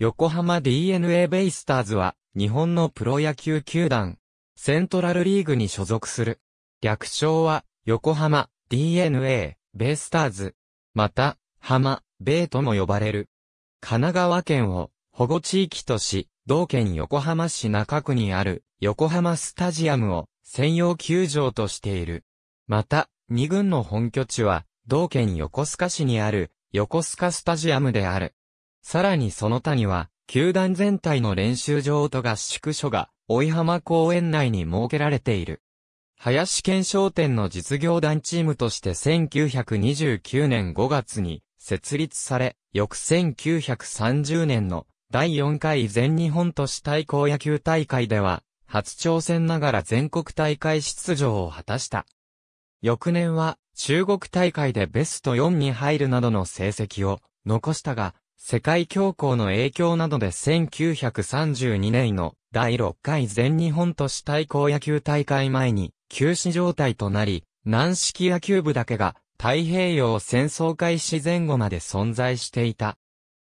横浜 DNA ベイスターズは、日本のプロ野球球団、セントラルリーグに所属する。略称は、横浜 DNA ベイスターズ。また、浜、ベイとも呼ばれる。神奈川県を保護地域とし、同県横浜市中区にある横浜スタジアムを専用球場としている。また、二軍の本拠地は、同県横須賀市にある横須賀スタジアムである。さらにその他には、球団全体の練習場と合宿所が、追浜公園内に設けられている。林県商店の実業団チームとして1929年5月に設立され、翌1930年の第4回全日本都市対抗野球大会では、初挑戦ながら全国大会出場を果たした。翌年は中国大会でベスト4に入るなどの成績を残したが、世界恐慌の影響などで1932年の第6回全日本都市対抗野球大会前に休止状態となり、軟式野球部だけが太平洋戦争開始前後まで存在していた。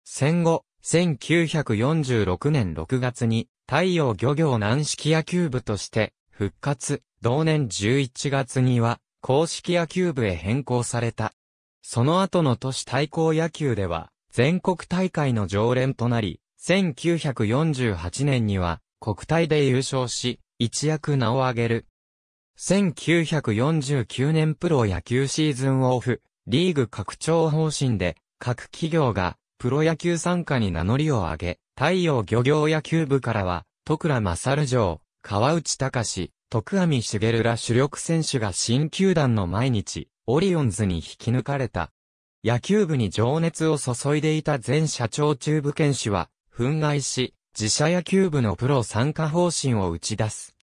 戦後、1946年6月に太陽漁業軟式野球部として復活、同年11月には公式野球部へ変更された。その後の都市対抗野球では、全国大会の常連となり、1948年には国体で優勝し、一躍名を挙げる。1949年プロ野球シーズンオフ、リーグ拡張方針で、各企業がプロ野球参加に名乗りを上げ、太陽漁業野球部からは、徳良勝城、川内隆、徳網茂ら主力選手が新球団の毎日、オリオンズに引き抜かれた。野球部に情熱を注いでいた前社長中部健氏は、憤慨し、自社野球部のプロ参加方針を打ち出す。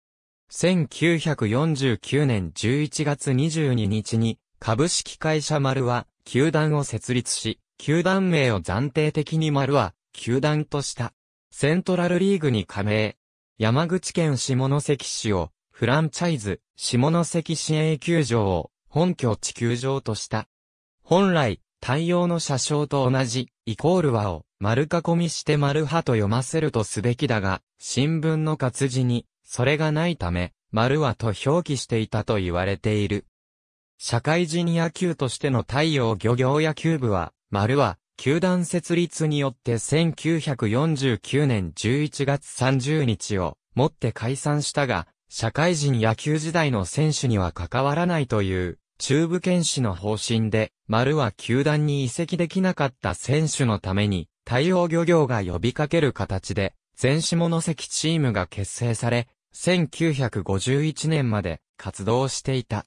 1949年11月22日に、株式会社丸は、球団を設立し、球団名を暫定的に丸は、球団とした。セントラルリーグに加盟。山口県下関市を、フランチャイズ、下関市営球場を、本拠地球場とした。本来、太陽の写掌と同じ、イコール和を丸囲みして丸派と読ませるとすべきだが、新聞の活字に、それがないため、丸和と表記していたと言われている。社会人野球としての太陽漁業野球部は、丸は、球団設立によって1949年11月30日をもって解散したが、社会人野球時代の選手には関わらないという、中部県市の方針で、丸は球団に移籍できなかった選手のために、対応漁業が呼びかける形で、全下関チームが結成され、1951年まで活動していた。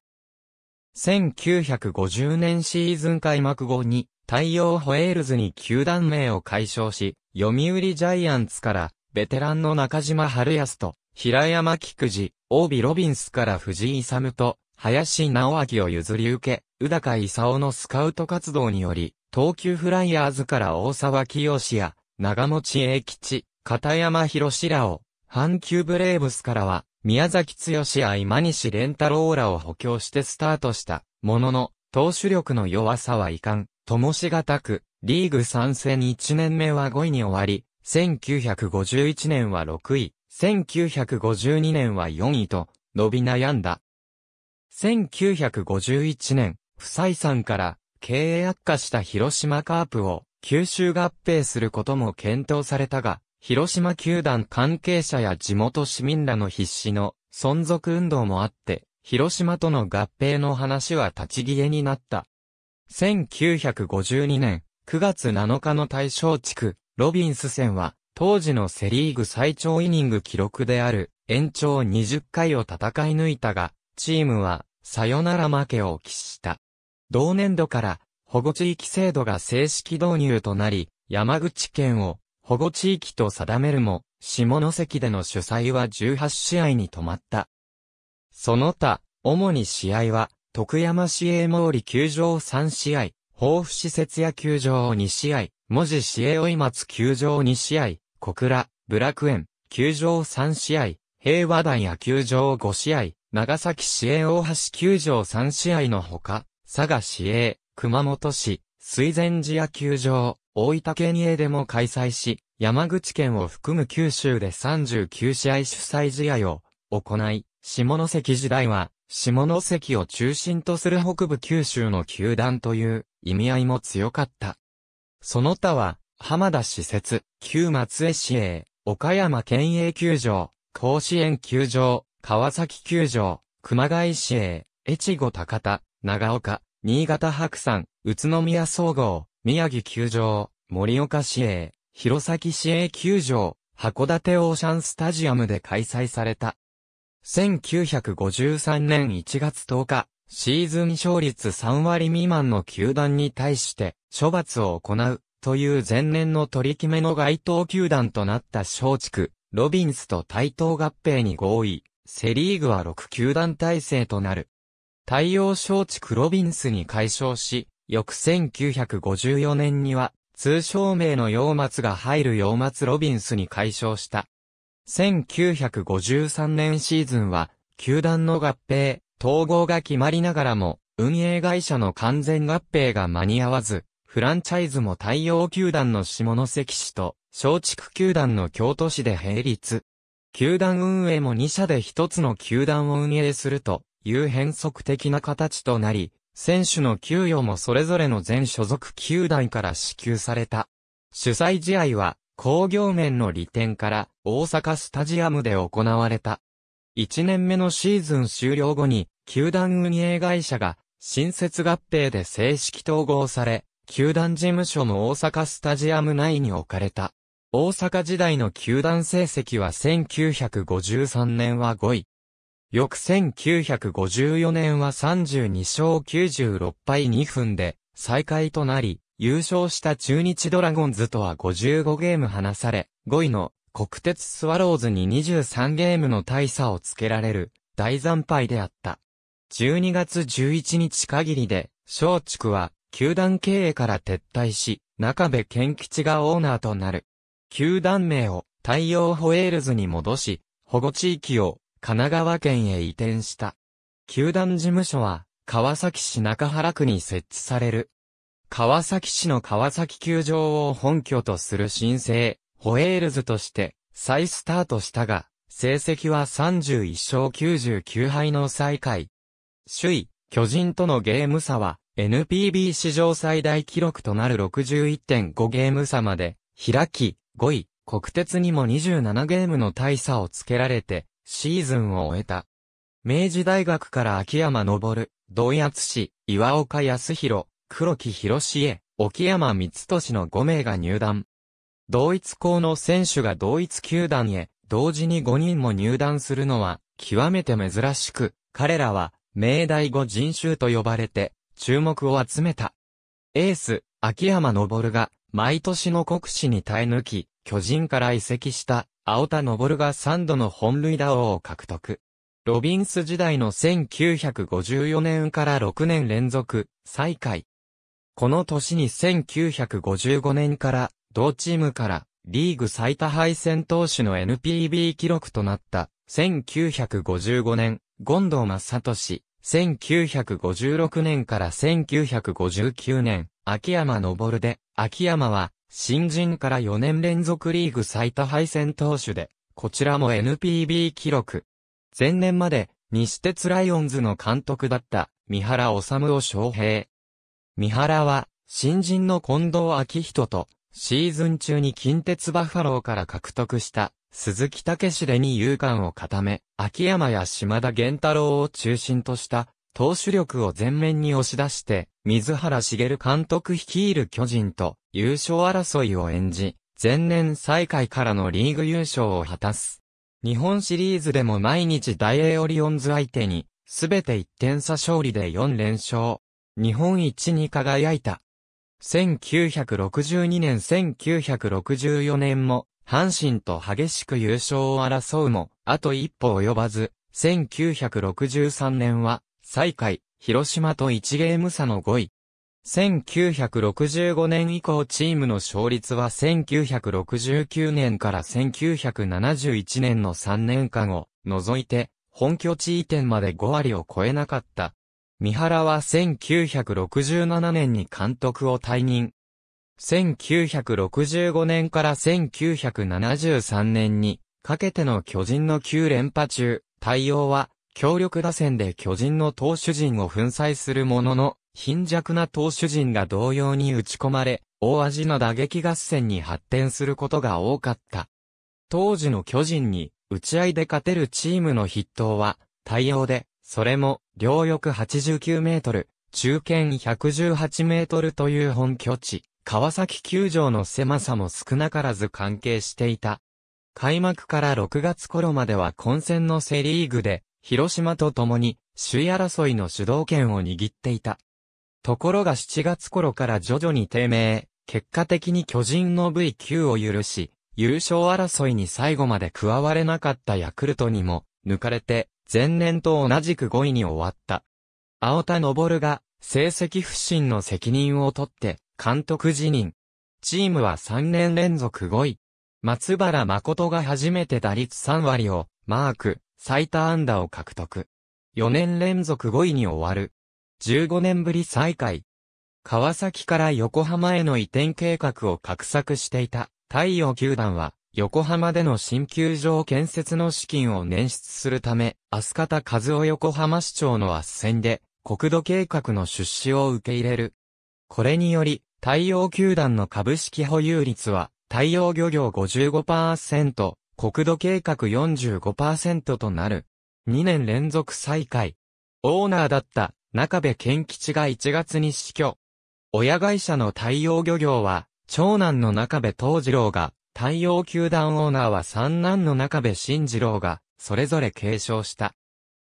1950年シーズン開幕後に、太陽ホエールズに球団名を解消し、読売ジャイアンツから、ベテランの中島春康と、平山菊池、帯ロビンスから藤井勇と、林直明を譲り受け、宇高勲のスカウト活動により、東急フライヤーズから大沢清や、長持英吉、片山博士らを、阪急ブレーブスからは、宮崎剛や今西蓮太郎らを補強してスタートした、ものの、投手力の弱さはいかん、ともしがたく、リーグ参戦1年目は5位に終わり、1951年は6位、1952年は4位と、伸び悩んだ。1951年、不採算から経営悪化した広島カープを九州合併することも検討されたが、広島球団関係者や地元市民らの必死の存続運動もあって、広島との合併の話は立ち消えになった。1952年9月7日の大正地区、ロビンス戦は、当時のセリーグ最長イニング記録である延長20回を戦い抜いたが、チームはさよなら負けを喫した。同年度から保護地域制度が正式導入となり、山口県を保護地域と定めるも、下関での主催は18試合に止まった。その他、主に試合は、徳山市営毛利球場3試合、豊富施設野球場2試合、文字市営追松球場2試合、小倉、ブラク園、球場3試合、平和団野球場5試合、長崎市営大橋球場3試合のほか、佐賀市営、熊本市、水前寺野球場、大分県営でも開催し、山口県を含む九州で39試合主催試合を行い、下関時代は、下関を中心とする北部九州の球団という意味合いも強かった。その他は、浜田施設、旧松江市営、岡山県営球場、甲子園球場、川崎球場、熊谷市営、越後高田、長岡、新潟白山、宇都宮総合、宮城球場、森岡市営、弘前市営球場、函館オーシャンスタジアムで開催された。1953年1月10日、シーズン勝率3割未満の球団に対して処罰を行うという前年の取り決めの該当球団となった松竹、ロビンスと対等合併に合意。セリーグは6球団体制となる。太陽小知クロビンスに解消し、翌1954年には、通称名の洋松が入る洋松ロビンスに解消した。1953年シーズンは、球団の合併、統合が決まりながらも、運営会社の完全合併が間に合わず、フランチャイズも太陽球団の下関市と、松竹球団の京都市で並立。球団運営も2社で1つの球団を運営するという変則的な形となり、選手の給与もそれぞれの全所属球団から支給された。主催試合は、工業面の利点から大阪スタジアムで行われた。1年目のシーズン終了後に、球団運営会社が新設合併で正式統合され、球団事務所も大阪スタジアム内に置かれた。大阪時代の球団成績は1953年は5位。翌1954年は32勝96敗2分で最下位となり、優勝した中日ドラゴンズとは55ゲーム離され、5位の国鉄スワローズに23ゲームの大差をつけられる大惨敗であった。12月11日限りで、松竹は球団経営から撤退し、中部健吉がオーナーとなる。球団名を太陽ホエールズに戻し、保護地域を神奈川県へ移転した。球団事務所は川崎市中原区に設置される。川崎市の川崎球場を本拠とする新生、ホエールズとして再スタートしたが、成績は31勝99敗の最下位。首位、巨人とのゲーム差は NPB 史上最大記録となる61.5ゲーム差まで開き、5位、国鉄にも27ゲームの大差をつけられて、シーズンを終えた。明治大学から秋山昇、同安市、岩岡康弘、黒木広士へ、沖山光俊の5名が入団。同一校の選手が同一球団へ、同時に5人も入団するのは、極めて珍しく、彼らは、明大五人衆と呼ばれて、注目を集めた。エース、秋山昇が、毎年の国史に耐え抜き、巨人から移籍した青田昇が3度の本塁打王を獲得。ロビンス時代の1954年から6年連続、再開。この年に1955年から、同チームからリーグ最多敗戦投手の NPB 記録となった、1955年、権藤ト俊、1956年から1959年、秋山昇で、秋山は、新人から4年連続リーグ最多敗戦投手で、こちらも NPB 記録。前年まで、西鉄ライオンズの監督だった、三原治を招聘。三原は、新人の近藤昭人と、シーズン中に近鉄バッファローから獲得した、鈴木武史でに勇敢を固め、秋山や島田源太郎を中心とした、投手力を前面に押し出して、水原茂監督率いる巨人と優勝争いを演じ、前年最下位からのリーグ優勝を果たす。日本シリーズでも毎日大英オリオンズ相手に、すべて1点差勝利で4連勝。日本一に輝いた。1962年1964年も、阪神と激しく優勝を争うも、あと一歩及ばず、1963年は、最下位、広島と1ゲーム差の5位。1965年以降チームの勝率は1969年から1971年の3年間を除いて本拠地移転まで5割を超えなかった。三原は1967年に監督を退任。1965年から1973年にかけての巨人の9連覇中、対応は強力打線で巨人の投手陣を粉砕するものの、貧弱な投手陣が同様に打ち込まれ、大味の打撃合戦に発展することが多かった。当時の巨人に、打ち合いで勝てるチームの筆頭は、対応で、それも、両翼89メートル、中堅118メートルという本拠地、川崎球場の狭さも少なからず関係していた。開幕から6月頃までは混戦のセリーグで、広島と共に、首位争いの主導権を握っていた。ところが7月頃から徐々に低迷、結果的に巨人の V9 を許し、優勝争いに最後まで加われなかったヤクルトにも、抜かれて、前年と同じく5位に終わった。青田昇が、成績不振の責任を取って、監督辞任。チームは3年連続5位。松原誠が初めて打率3割を、マーク、最多安打を獲得。4年連続5位に終わる。15年ぶり再開。川崎から横浜への移転計画を画策していた太陽球団は、横浜での新球場建設の資金を捻出するため、明日方。和夫横浜市長の圧戦で、国土計画の出資を受け入れる。これにより、太陽球団の株式保有率は、太陽漁業55%、国土計画45%となる。2年連続再開。オーナーだった中部健吉が1月に死去。親会社の太陽漁業は、長男の中部東次郎が、太陽球団オーナーは三男の中部慎次郎が、それぞれ継承した。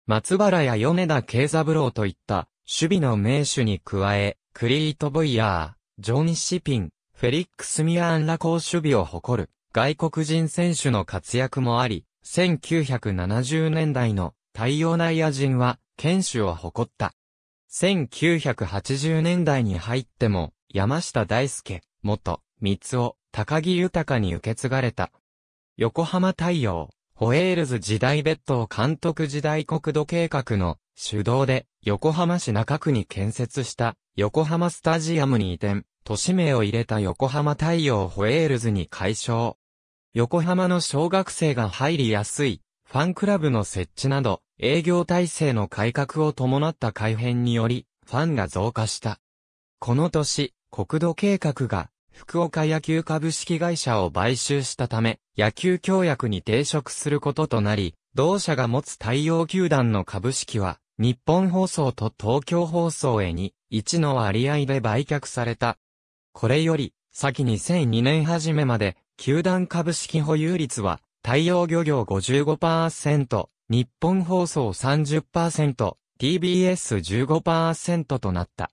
松原や米田慶三郎といった守備の名手に加え、クリート・ボイヤー、ジョン・シピン、フェリックス・ミアンラコー守備を誇る外国人選手の活躍もあり、1970年代の太陽内野人は、剣手を誇った。1980年代に入っても、山下大輔、元、三尾、高木豊に受け継がれた。横浜太陽、ホエールズ時代別当監督時代国土計画の主導で横浜市中区に建設した横浜スタジアムに移転、都市名を入れた横浜太陽ホエールズに解消。横浜の小学生が入りやすい、ファンクラブの設置など、営業体制の改革を伴った改変により、ファンが増加した。この年、国土計画が、福岡野球株式会社を買収したため、野球協約に抵触することとなり、同社が持つ対応球団の株式は、日本放送と東京放送へに、1の割合で売却された。これより、先2002年初めまで、球団株式保有率は、対応漁業55%、日本放送30%、TBS15% となった。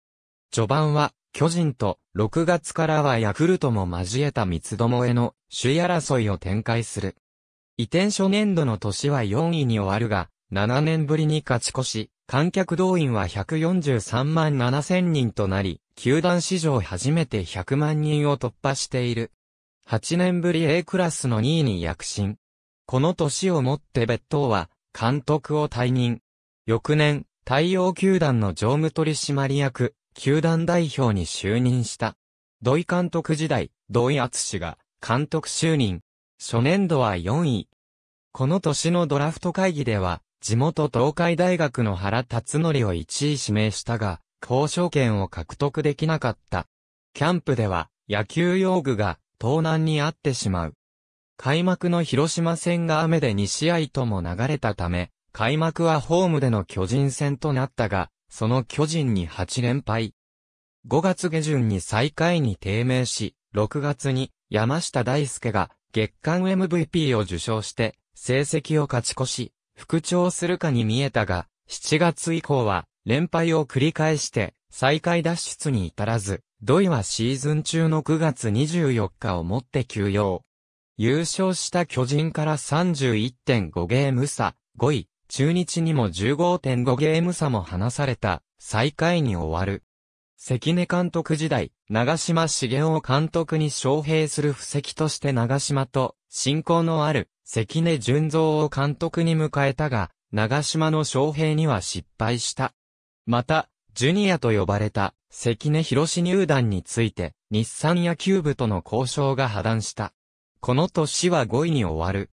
序盤は、巨人と、6月からはヤクルトも交えた三つどもへの首位争いを展開する。移転初年度の年は4位に終わるが、7年ぶりに勝ち越し、観客動員は143万7千人となり、球団史上初めて100万人を突破している。8年ぶり A クラスの2位に躍進。この年をもって別当は、監督を退任。翌年、太陽球団の常務取締役、球団代表に就任した。土井監督時代、土井厚氏が監督就任。初年度は4位。この年のドラフト会議では、地元東海大学の原辰則を1位指名したが、交渉権を獲得できなかった。キャンプでは、野球用具が盗難にあってしまう。開幕の広島戦が雨で2試合とも流れたため、開幕はホームでの巨人戦となったが、その巨人に8連敗。5月下旬に最下位に低迷し、6月に山下大輔が月間 MVP を受賞して成績を勝ち越し、復調するかに見えたが、7月以降は連敗を繰り返して最下位脱出に至らず、土井はシーズン中の9月24日をもって休養。優勝した巨人から31.5ゲーム差、5位、中日にも15.5ゲーム差も離された、最下位に終わる。関根監督時代、長島茂雄監督に招聘する布石として長島と、親交のある、関根純造を監督に迎えたが、長島の招聘には失敗した。また、ジュニアと呼ばれた、関根博士入団について、日産野球部との交渉が破談した。この年は5位に終わる。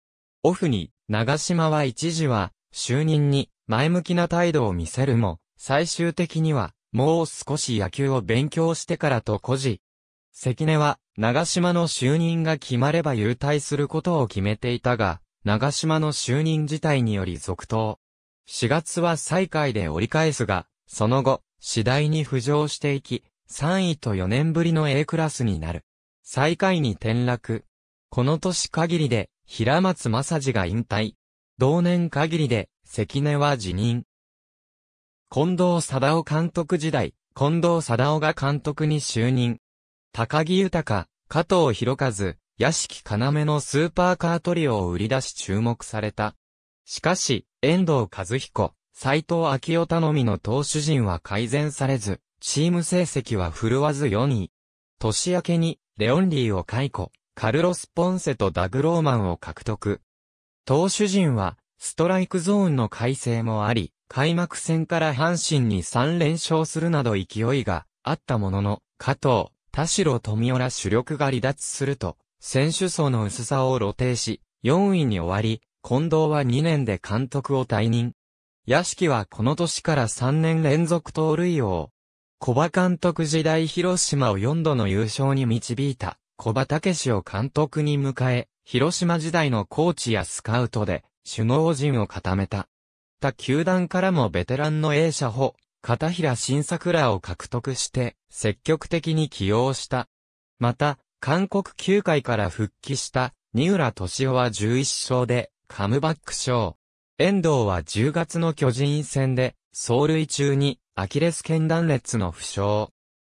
オフに、長島は一時は、就任に前向きな態度を見せるも、最終的には、もう少し野球を勉強してからと孤児。関根は、長島の就任が決まれば優退することを決めていたが、長島の就任自体により続投。4月は最下位で折り返すが、その後、次第に浮上していき、3位と4年ぶりの A クラスになる。最下位に転落。この年限りで、平松正治が引退。同年限りで、関根は辞任。近藤貞夫監督時代、近藤貞夫が監督に就任。高木豊、加藤博和、屋敷要のスーパーカートリオを売り出し注目された。しかし、遠藤和彦、斎藤昭夫頼みの投手陣は改善されず、チーム成績は振るわず4位。年明けに、レオンリーを解雇、カルロス・ポンセとダグローマンを獲得。投手陣は、ストライクゾーンの改正もあり、開幕戦から阪神に3連勝するなど勢いがあったものの、加藤、田代富夫ら主力が離脱すると、選手層の薄さを露呈し、4位に終わり、近藤は2年で監督を退任。屋敷はこの年から3年連続盗塁王。小場監督時代広島を4度の優勝に導いた小場武史を監督に迎え、広島時代のコーチやスカウトで首脳陣を固めた。他球団からもベテランの A 社保、片平新作らを獲得して積極的に起用した。また、韓国球界から復帰した、二浦敏夫は11勝で、カムバック賞。遠藤は10月の巨人戦で、走塁中に、アキレス腱断裂の負傷。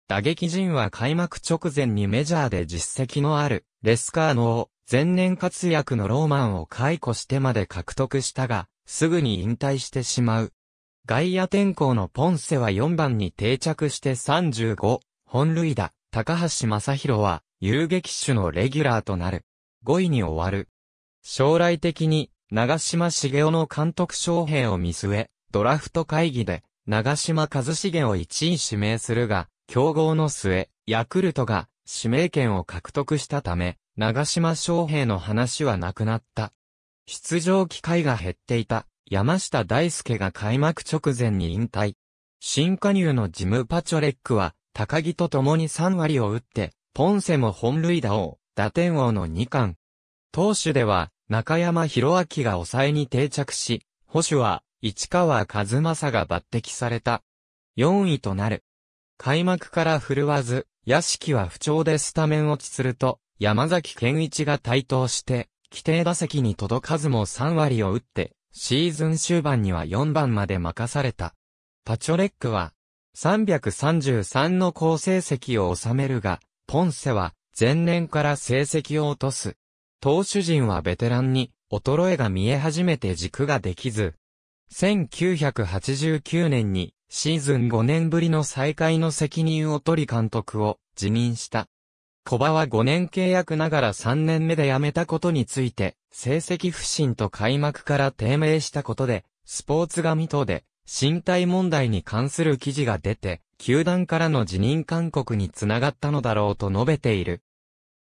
打撃陣は開幕直前にメジャーで実績のある、レスカーノを、前年活躍のローマンを解雇してまで獲得したが、すぐに引退してしまう。外野転向のポンセは4番に定着して35、本塁打、高橋正宏は、遊撃手のレギュラーとなる。5位に終わる。将来的に、長島茂雄の監督招聘を見据え、ドラフト会議で、長島和茂を1位指名するが、競合の末、ヤクルトが指名権を獲得したため、長島昌平の話はなくなった。出場機会が減っていた、山下大輔が開幕直前に引退。新加入のジム・パチョレックは、高木と共に3割を打って、ポンセも本塁打王、打点王の2冠。投手では、中山博明が抑えに定着し、保守は市川和正が抜擢された。4位となる。開幕から振るわず、屋敷は不調でスタメン落ちすると、山崎健一が台頭して、規定打席に届かずも3割を打って、シーズン終盤には4番まで任された。パチョレックは、333の好成績を収めるが、ポンセは、前年から成績を落とす。投手陣はベテランに衰えが見え始めて軸ができず、1989年にシーズン5年ぶりの再開の責任を取り監督を辞任した。小場は5年契約ながら3年目で辞めたことについて、成績不振と開幕から低迷したことで、スポーツ紙等で身体問題に関する記事が出て、球団からの辞任勧告につながったのだろうと述べている。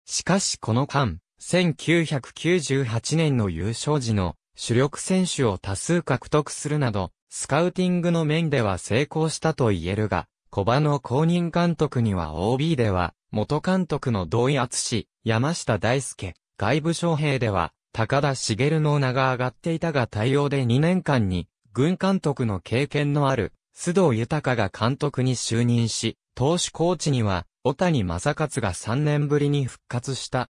しかしこの間、1998年の優勝時の主力選手を多数獲得するなど、スカウティングの面では成功したと言えるが、小場の公認監督には OB では、元監督の同意厚氏、山下大輔、外部将兵では、高田茂の名が上がっていたが対応で2年間に、軍監督の経験のある、須藤豊が監督に就任し、投手コーチには、小谷正勝が3年ぶりに復活した。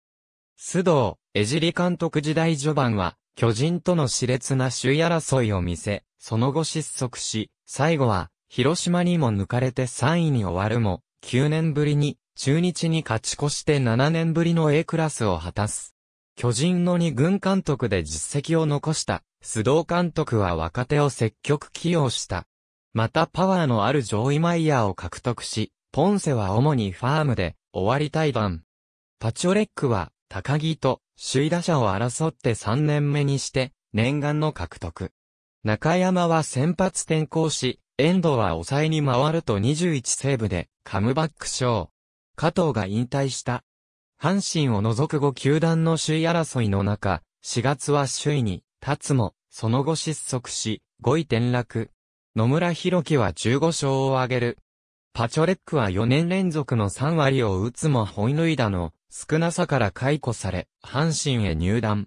須藤、江尻監督時代序盤は、巨人との熾烈な首位争いを見せ、その後失速し、最後は、広島にも抜かれて3位に終わるも、9年ぶりに、中日に勝ち越して7年ぶりの A クラスを果たす。巨人の2軍監督で実績を残した、須藤監督は若手を積極起用した。またパワーのある上位マイヤーを獲得し、ポンセは主にファームで、終わり対談。パチョレックは、高木と首位打者を争って3年目にして、念願の獲得。中山は先発転向し、遠藤は抑えに回ると21セーブで、カムバック賞。加藤が引退した。阪神を除く5球団の首位争いの中、4月は首位に立つも、その後失速し、5位転落。野村弘樹は15勝を挙げるパチョレックは4年連続の3割を打つも本塁打の少なさから解雇され、阪神へ入団。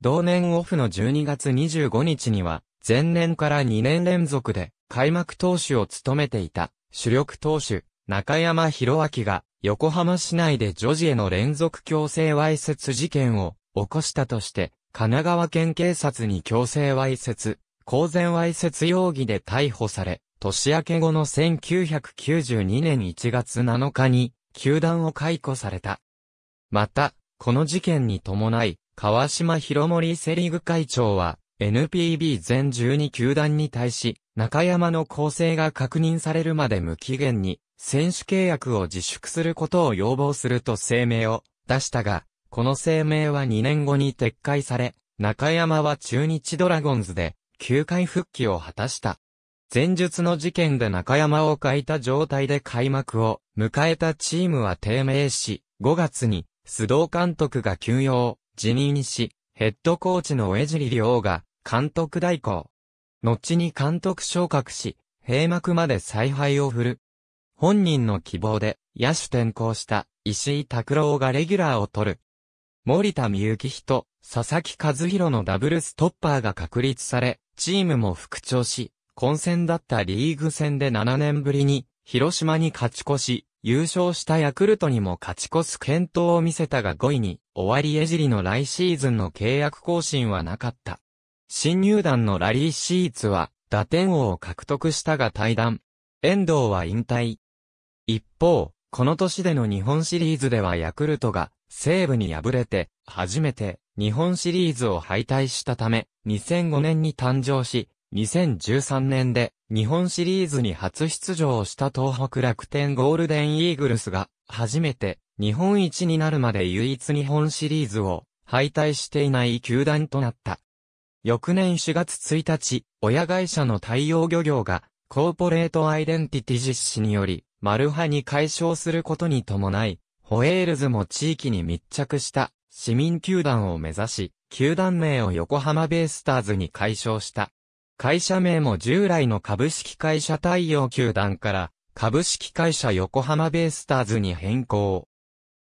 同年オフの12月25日には、前年から2年連続で開幕投手を務めていた主力投手、中山博明が横浜市内で女児への連続強制わいせつ事件を起こしたとして、神奈川県警察に強制わいせつ、公然わいせつ容疑で逮捕され、年明け後の1992年1月7日に、球団を解雇された。また、この事件に伴い、川島広森セリグ会長は、NPB 全12球団に対し、中山の構成が確認されるまで無期限に、選手契約を自粛することを要望すると声明を出したが、この声明は2年後に撤回され、中山は中日ドラゴンズで、球界復帰を果たした。前述の事件で中山を欠いた状態で開幕を迎えたチームは低迷し、5月に須藤監督が休養、辞任し、ヘッドコーチの江尻亮が監督代行。後に監督昇格し、閉幕まで采配を振る。本人の希望で野手転向した石井拓郎がレギュラーを取る。森田美幸人、佐々木和弘のダブルストッパーが確立され、チームも復調し、混戦だったリーグ戦で7年ぶりに、広島に勝ち越し、優勝したヤクルトにも勝ち越す検討を見せたが5位に、終わり江尻の来シーズンの契約更新はなかった。新入団のラリー・シーツは、打点王を獲得したが退団。遠藤は引退。一方、この年での日本シリーズではヤクルトが西武に敗れて初めて日本シリーズを敗退したため2005年に誕生し2013年で日本シリーズに初出場した東北楽天ゴールデンイーグルスが初めて日本一になるまで唯一日本シリーズを敗退していない球団となった。翌年4月1日、親会社の対応漁業がコーポレートアイデンティティ実施によりマルハに解消することに伴い、ホエールズも地域に密着した市民球団を目指し、球団名を横浜ベイスターズに解消した。会社名も従来の株式会社太陽球団から株式会社横浜ベイスターズに変更。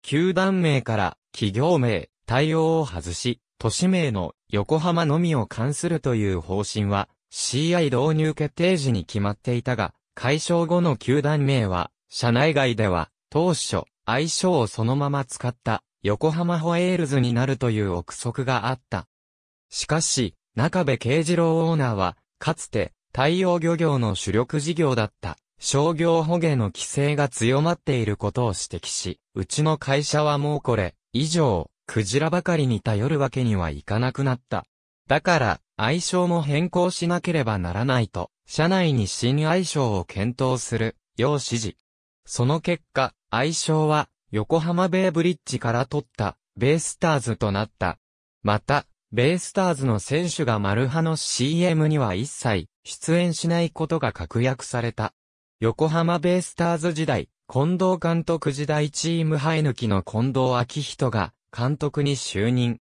球団名から企業名、対応を外し、都市名の横浜のみを関するという方針は CI 導入決定時に決まっていたが、解消後の球団名は、社内外では当初、愛称をそのまま使った横浜ホエールズになるという憶測があった。しかし、中部慶次郎オーナーは、かつて、太陽漁業の主力事業だった、商業捕鯨の規制が強まっていることを指摘し、うちの会社はもうこれ、以上、クジラばかりに頼るわけにはいかなくなった。だから、愛称も変更しなければならないと、社内に新愛称を検討する、よう指示。その結果、愛称は、横浜ベイブリッジから取った、ベイスターズとなった。また、ベイスターズの選手がマルハの CM には一切出演しないことが確約された。横浜ベイスターズ時代、近藤監督時代チーム生え抜きの近藤昭人が監督に就任。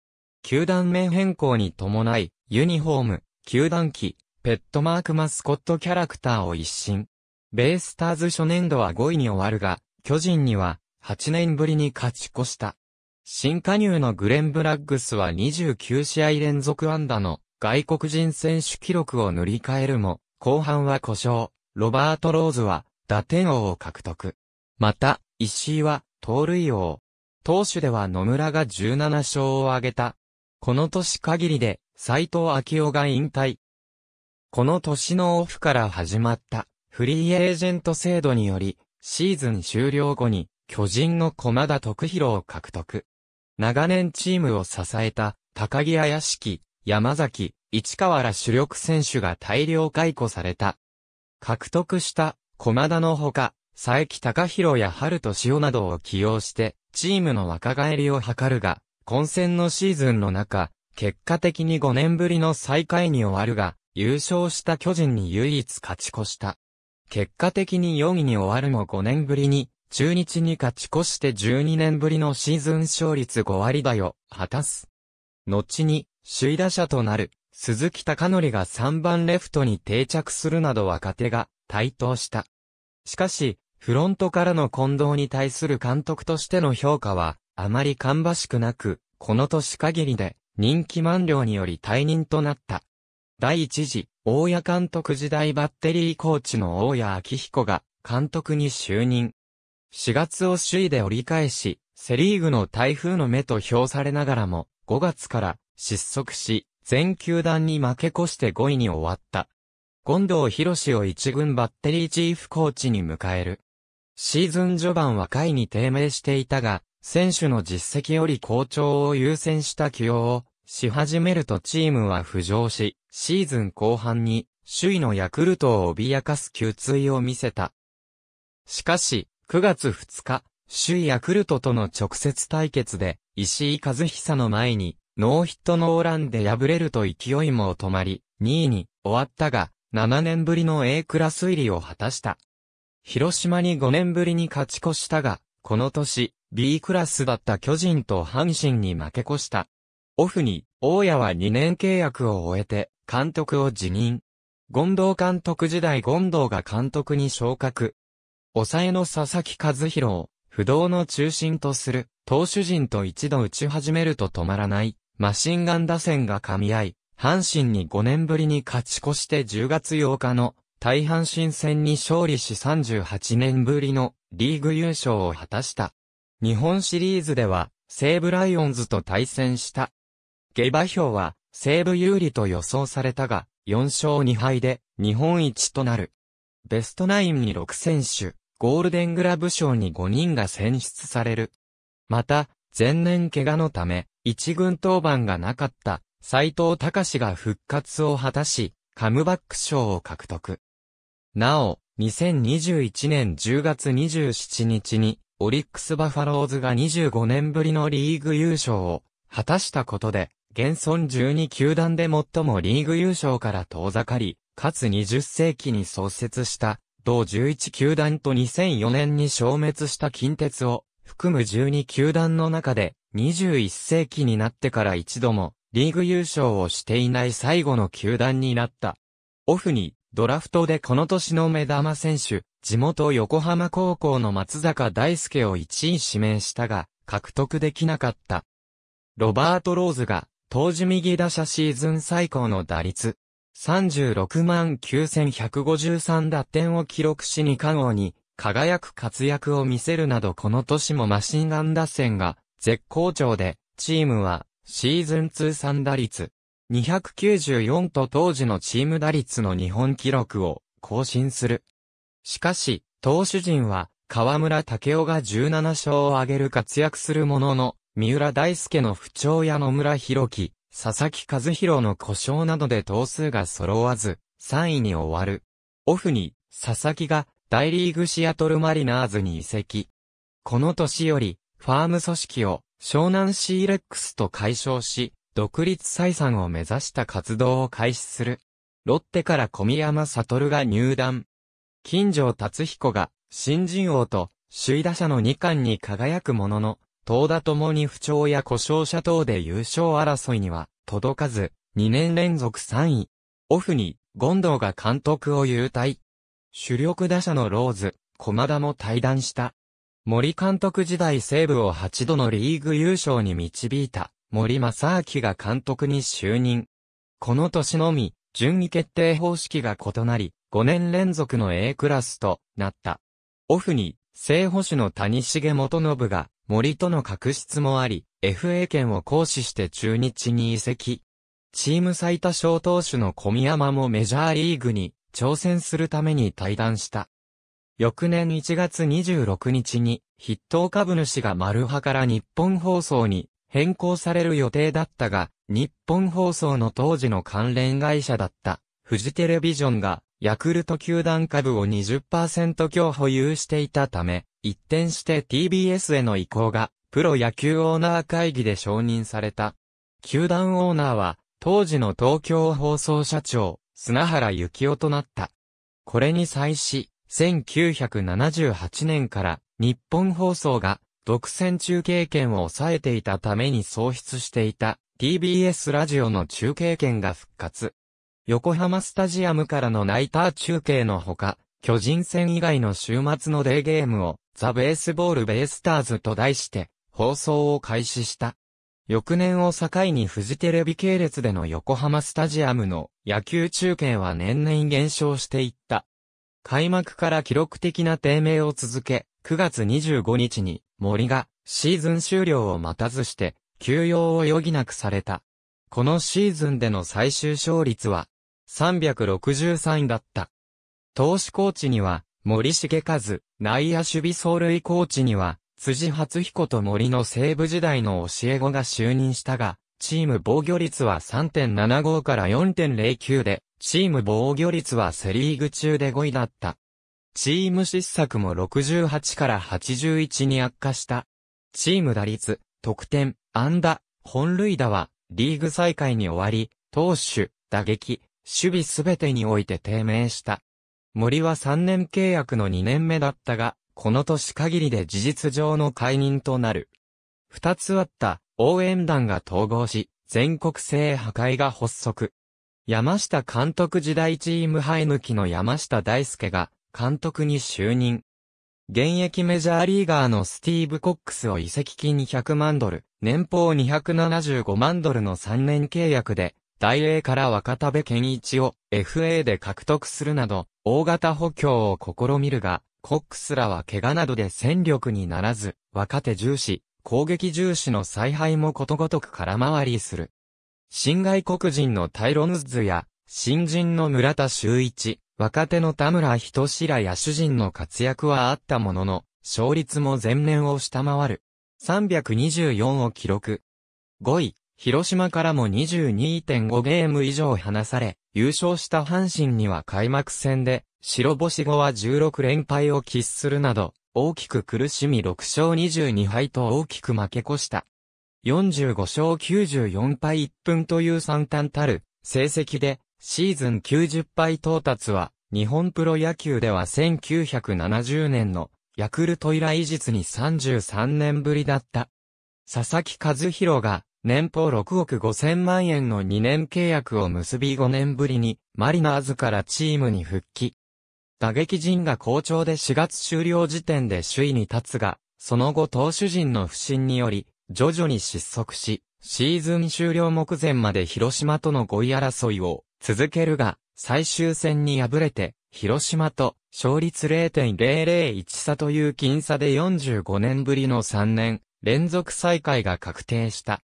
球団名変更に伴い、ユニフォーム、球団機、ペットマークマスコットキャラクターを一新。ベイスターズ初年度は5位に終わるが、巨人には8年ぶりに勝ち越した。新加入のグレン・ブラッグスは29試合連続安打の外国人選手記録を塗り替えるも、後半は故障、ロバート・ローズは打点王を獲得。また、石井は盗塁王。投手では野村が17勝を挙げた。この年限りで斎藤昭夫が引退。この年のオフから始まったフリーエージェント制度により、シーズン終了後に巨人の駒田徳弘を獲得。長年チームを支えた、高木屋敷、山崎、市川ら主力選手が大量解雇された。獲得した、駒田のほか、佐伯隆弘や春と塩などを起用して、チームの若返りを図るが、混戦のシーズンの中、結果的に5年ぶりの最下位に終わるが、優勝した巨人に唯一勝ち越した。結果的に4位に終わるも5年ぶりに、中日に勝ち越して12年ぶりのシーズン勝率5割台を果たす。後に、首位打者となる、鈴木隆則が3番レフトに定着するなど若手が台頭した。しかし、フロントからの近藤に対する監督としての評価は、あまり芳しくなく、この年限りで、人気満了により退任となった。第一次、大谷監督時代バッテリーコーチの大谷昭彦が、監督に就任。4月を首位で折り返し、セリーグの台風の目と評されながらも、5月から失速し、全球団に負け越して5位に終わった。権藤博士を一軍バッテリーチーフコーチに迎える。シーズン序盤は下位に低迷していたが、選手の実績より好調を優先した起用をし始めるとチームは浮上し、シーズン後半に首位のヤクルトを脅かす窮追を見せた。しかし、9月2日、首位ヤクルトとの直接対決で、石井和久の前に、ノーヒットノーランで敗れると勢いも止まり、2位に終わったが、7年ぶりの A クラス入りを果たした。広島に5年ぶりに勝ち越したが、この年、B クラスだった巨人と阪神に負け越した。オフに、大谷は2年契約を終えて、監督を辞任。権藤監督時代権藤が監督に昇格。抑えの佐々木和弘を、不動の中心とする、投手陣と一度打ち始めると止まらない、マシンガン打線が噛み合い、阪神に5年ぶりに勝ち越して10月8日の、大阪神戦に勝利し38年ぶりのリーグ優勝を果たした。日本シリーズでは西武ライオンズと対戦した。下馬評は西武有利と予想されたが4勝2敗で日本一となる。ベストナインに6選手、ゴールデングラブ賞に5人が選出される。また、前年怪我のため、一軍登板がなかった、斎藤隆が復活を果たし、カムバック賞を獲得。なお、2021年10月27日に、オリックスバファローズが25年ぶりのリーグ優勝を果たしたことで、現存12球団で最もリーグ優勝から遠ざかり、かつ20世紀に創設した同11球団と2004年に消滅した近鉄を含む12球団の中で21世紀になってから一度もリーグ優勝をしていない最後の球団になった。オフにドラフトでこの年の目玉選手、地元横浜高校の松坂大輔を1位指名したが、獲得できなかった。ロバート・ローズが、当時右打者シーズン最高の打率、36万9153打点を記録し2冠王に輝く活躍を見せるなどこの年もマシンガン打線が絶好調で、チームはシーズン通算打率294と当時のチーム打率の日本記録を更新する。しかし、投手陣は河村武雄が17勝を挙げる活躍するものの、三浦大輔の不調や野村博樹、佐々木和弘の故障などで頭数が揃わず、3位に終わる。オフに、佐々木が、大リーグシアトルマリナーズに移籍。この年より、ファーム組織を、湘南シーレックスと解消し、独立採算を目指した活動を開始する。ロッテから小宮山悟が入団。金城達彦が、新人王と、首位打者の2冠に輝くものの、東田ともに不調や故障者等で優勝争いには届かず、2年連続3位。オフに、権藤が監督を優待。主力打者のローズ、駒田も退団した。森監督時代西部を8度のリーグ優勝に導いた森正明が監督に就任。この年のみ、順位決定方式が異なり、5年連続の A クラスとなった。オフに、正捕手の谷重元信が森との確執もあり、FA 権を行使して中日に移籍。チーム最多勝投手の小宮山もメジャーリーグに挑戦するために退団した。翌年1月26日に筆頭株主がマルハから日本放送に変更される予定だったが、日本放送の当時の関連会社だったフジテレビジョンがヤクルト球団株を20%強保有していたため、一転して TBS への移行が、プロ野球オーナー会議で承認された。球団オーナーは、当時の東京放送社長、砂原幸雄となった。これに際し、1978年から日本放送が独占中継権を抑えていたために喪失していた TBS ラジオの中継権が復活。横浜スタジアムからのナイター中継のほか、巨人戦以外の週末のデーゲームをザ・ベースボール・ベイスターズと題して、放送を開始した。翌年を境にフジテレビ系列での横浜スタジアムの野球中継は年々減少していった。開幕から記録的な低迷を続け、9月25日に森がシーズン終了を待たずして休養を余儀なくされた。このシーズンでの最終勝率は363だった。投手コーチには森重和、内野守備走塁コーチには、辻初彦と森の西部時代の教え子が就任したが、チーム防御率は3.75から4.09で、チーム防御率はセリーグ中で5位だった。チーム失策も68から81に悪化した。チーム打率、得点、安打、本塁打は、リーグ再開に終わり、投手、打撃、守備すべてにおいて低迷した。森は3年契約の2年目だったが、この年限りで事実上の解任となる。二つあった応援団が統合し、全国制破壊が発足。山下監督時代チーム生え抜きの山下大輔が監督に就任。現役メジャーリーガーのスティーブ・コックスを移籍金100万ドル、年俸275万ドルの3年契約で大英から若田部健一を FA で獲得するなど、大型補強を試みるが、コックスらは怪我などで戦力にならず、若手重視、攻撃重視の采配もことごとく空回りする。新外国人のタイロヌズや、新人の村田修一、若手の田村人志ら野手陣の活躍はあったものの、勝率も前年を下回る。324を記録。5位、広島からも22.5ゲーム以上離され、優勝した阪神には開幕戦で、白星後は16連敗を喫するなど、大きく苦しみ6勝22敗と大きく負け越した。45勝94敗1分という惨憺たる成績で、シーズン90敗到達は、日本プロ野球では1970年のヤクルト以来実に33年ぶりだった。佐々木和弘が年俸6億5千万円の2年契約を結び5年ぶりに、マリナーズからチームに復帰。打撃陣が好調で4月終了時点で首位に立つが、その後投手陣の不振により、徐々に失速し、シーズン終了目前まで広島との5位争いを続けるが、最終戦に敗れて、広島と勝率0.001差という僅差で45年ぶりの3年連続再開が確定した。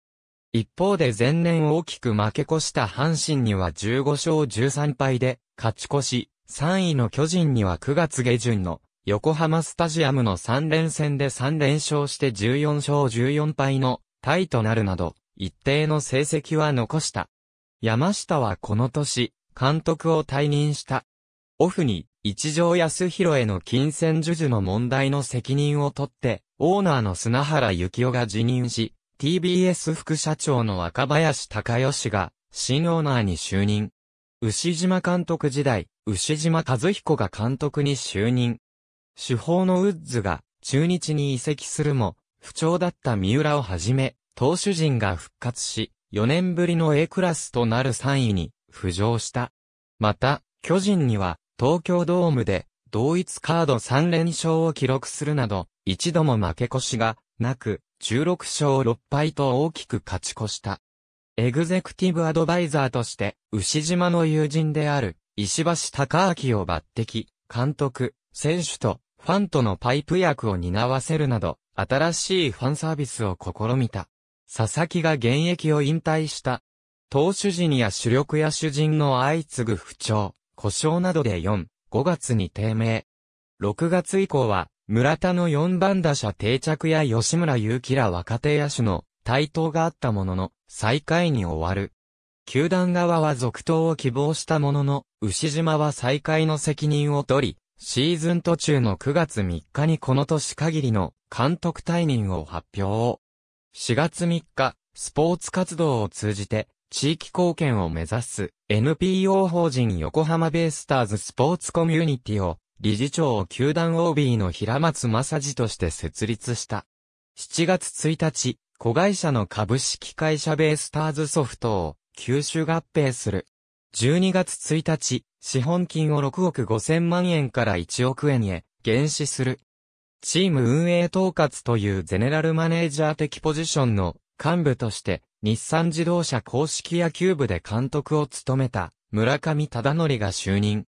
一方で前年大きく負け越した阪神には15勝13敗で、勝ち越し、3位の巨人には9月下旬の横浜スタジアムの3連戦で3連勝して14勝14敗のタイとなるなど、一定の成績は残した。山下はこの年、監督を退任した。オフに、一条康弘への金銭授受の問題の責任を取って、オーナーの砂原幸雄が辞任し、TBS 副社長の若林隆義が、新オーナーに就任。牛島監督時代、牛島和彦が監督に就任。主砲のウッズが、中日に移籍するも、不調だった三浦をはじめ、投手陣が復活し、4年ぶりの A クラスとなる3位に浮上した。また、巨人には東京ドームで同一カード3連勝を記録するなど、一度も負け越しがなく、16勝6敗と大きく勝ち越した。エグゼクティブアドバイザーとして、牛島の友人である、石橋隆明を抜擢、監督、選手と、ファンとのパイプ役を担わせるなど、新しいファンサービスを試みた。佐々木が現役を引退した。投手陣や主力や主人の相次ぐ不調、故障などで4、5月に低迷。6月以降は、村田の4番打者定着や吉村祐希ら若手野手の対等があったものの、最下位に終わる。球団側は続投を希望したものの、牛島は再開の責任を取り、シーズン途中の9月3日にこの年限りの監督退任を発表。4月3日、スポーツ活動を通じて、地域貢献を目指す NPO 法人横浜ベイスターズスポーツコミュニティを理事長を球団 OB の平松正治として設立した。7月1日、子会社の株式会社ベイスターズソフトを吸収合併する。12月1日、資本金を6億5000万円から1億円へ減資する。チーム運営統括というゼネラルマネージャー的ポジションの幹部として、日産自動車公式野球部で監督を務めた村上忠則が就任。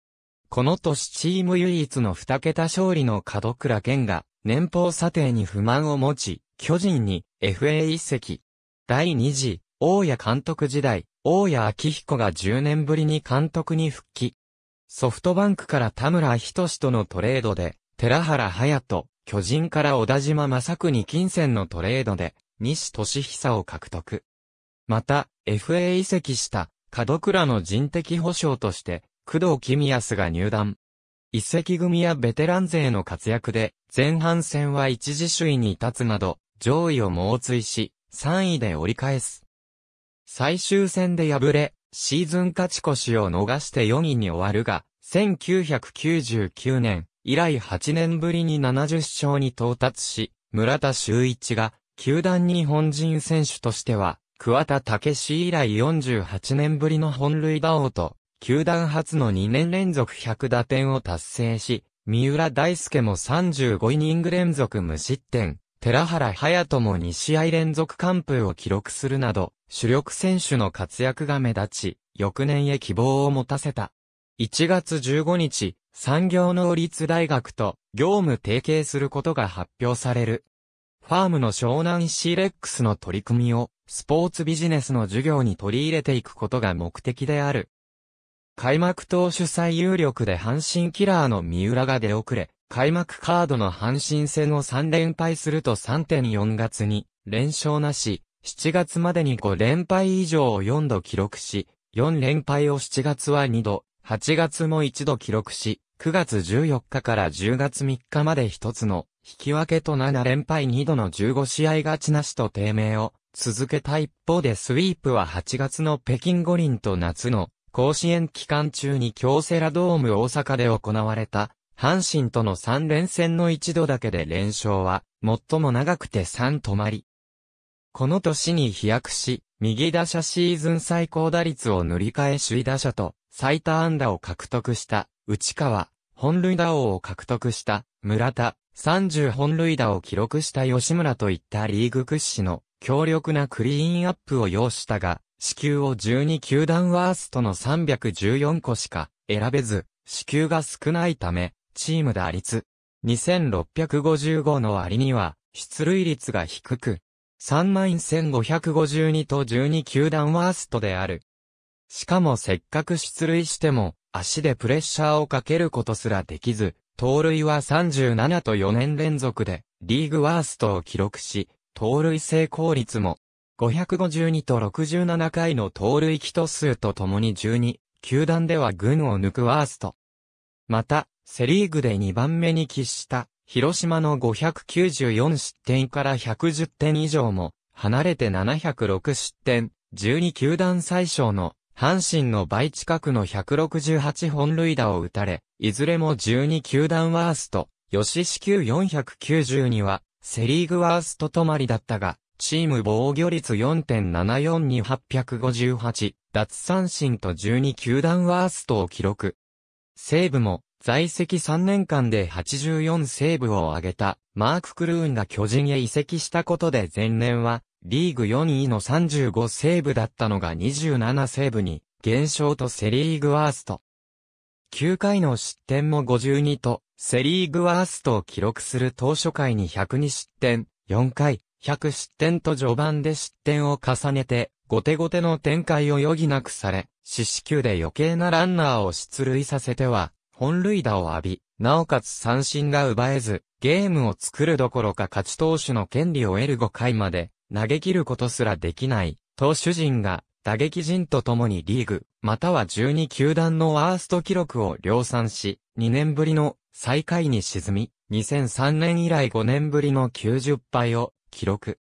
この年チーム唯一の二桁勝利の門倉健が、年俸査定に不満を持ち、巨人に FA 一席。第二次、大谷監督時代、大谷昭彦が10年ぶりに監督に復帰。ソフトバンクから田村仁志とのトレードで、寺原隼人、巨人から小田島正国金銭のトレードで、西俊久を獲得。また、FA 移籍した、門倉の人的保障として、工藤公康が入団。一席組やベテラン勢の活躍で、前半戦は一時首位に立つなど、上位を猛追し、3位で折り返す。最終戦で敗れ、シーズン勝ち越しを逃して4位に終わるが、1999年以来8年ぶりに70勝に到達し、村田修一が、球団日本人選手としては、桑田武史以来48年ぶりの本塁打王と球団初の2年連続100打点を達成し、三浦大輔も35イニング連続無失点、寺原隼人も2試合連続完封を記録するなど、主力選手の活躍が目立ち、翌年へ希望を持たせた。1月15日、産業能率大学と業務提携することが発表される。ファームの湘南シーレックスの取り組みをスポーツビジネスの授業に取り入れていくことが目的である開幕投手最有力で阪神キラーの三浦が出遅れ、開幕カードの阪神戦を3連敗すると3.4月に連勝なし、7月までに5連敗以上を4度記録し、4連敗を7月は2度、8月も1度記録し、9月14日から10月3日まで1つの引き分けと7連敗2度の15試合勝ちなしと低迷を続けた一方でスイープは8月の北京五輪と夏の甲子園期間中に京セラドーム大阪で行われた、阪神との3連戦の一度だけで連勝は、最も長くて3止まり。この年に飛躍し、右打者シーズン最高打率を塗り替え首位打者と、最多安打を獲得した、内川、本塁打王を獲得した、村田、30本塁打を記録した吉村といったリーグ屈指の強力なクリーンアップを要したが、支給を12球団ワーストの314個しか選べず、支給が少ないため、チーム打率2655の割には、出塁率が低く、31,552と12球団ワーストである。しかもせっかく出塁しても、足でプレッシャーをかけることすらできず、盗塁は37と4年連続で、リーグワーストを記録し、盗塁成功率も552と67回の盗塁ヒッ数とともに12、球団では群を抜くワースト。また、セリーグで2番目に喫した、広島の594失点から110点以上も、離れて706失点、12球団最小の、阪神の倍近くの168本塁打を打たれ、いずれも12球団ワースト、吉四給492は、セリーグワースト止まりだったが、チーム防御率4.74に858、奪三振と12球団ワーストを記録。西ブも、在籍3年間で84セーブを挙げたマーク・クルーンが巨人へ移籍したことで前年はリーグ4位の35セーブだったのが27セーブに減少とセリーグワースト。9回の失点も52とセリーグワーストを記録する当初回に102失点、4回、100失点と序盤で失点を重ねて、後手後手の展開を余儀なくされ、四死球で余計なランナーを出塁させては、本塁打を浴び、なおかつ三振が奪えず、ゲームを作るどころか勝ち投手の権利を得る5回まで、投げ切ることすらできない、投手陣が、打撃陣とともにリーグ、または12球団のワースト記録を量産し、2年ぶりの最下位に沈み、2003年以来5年ぶりの90敗を記録。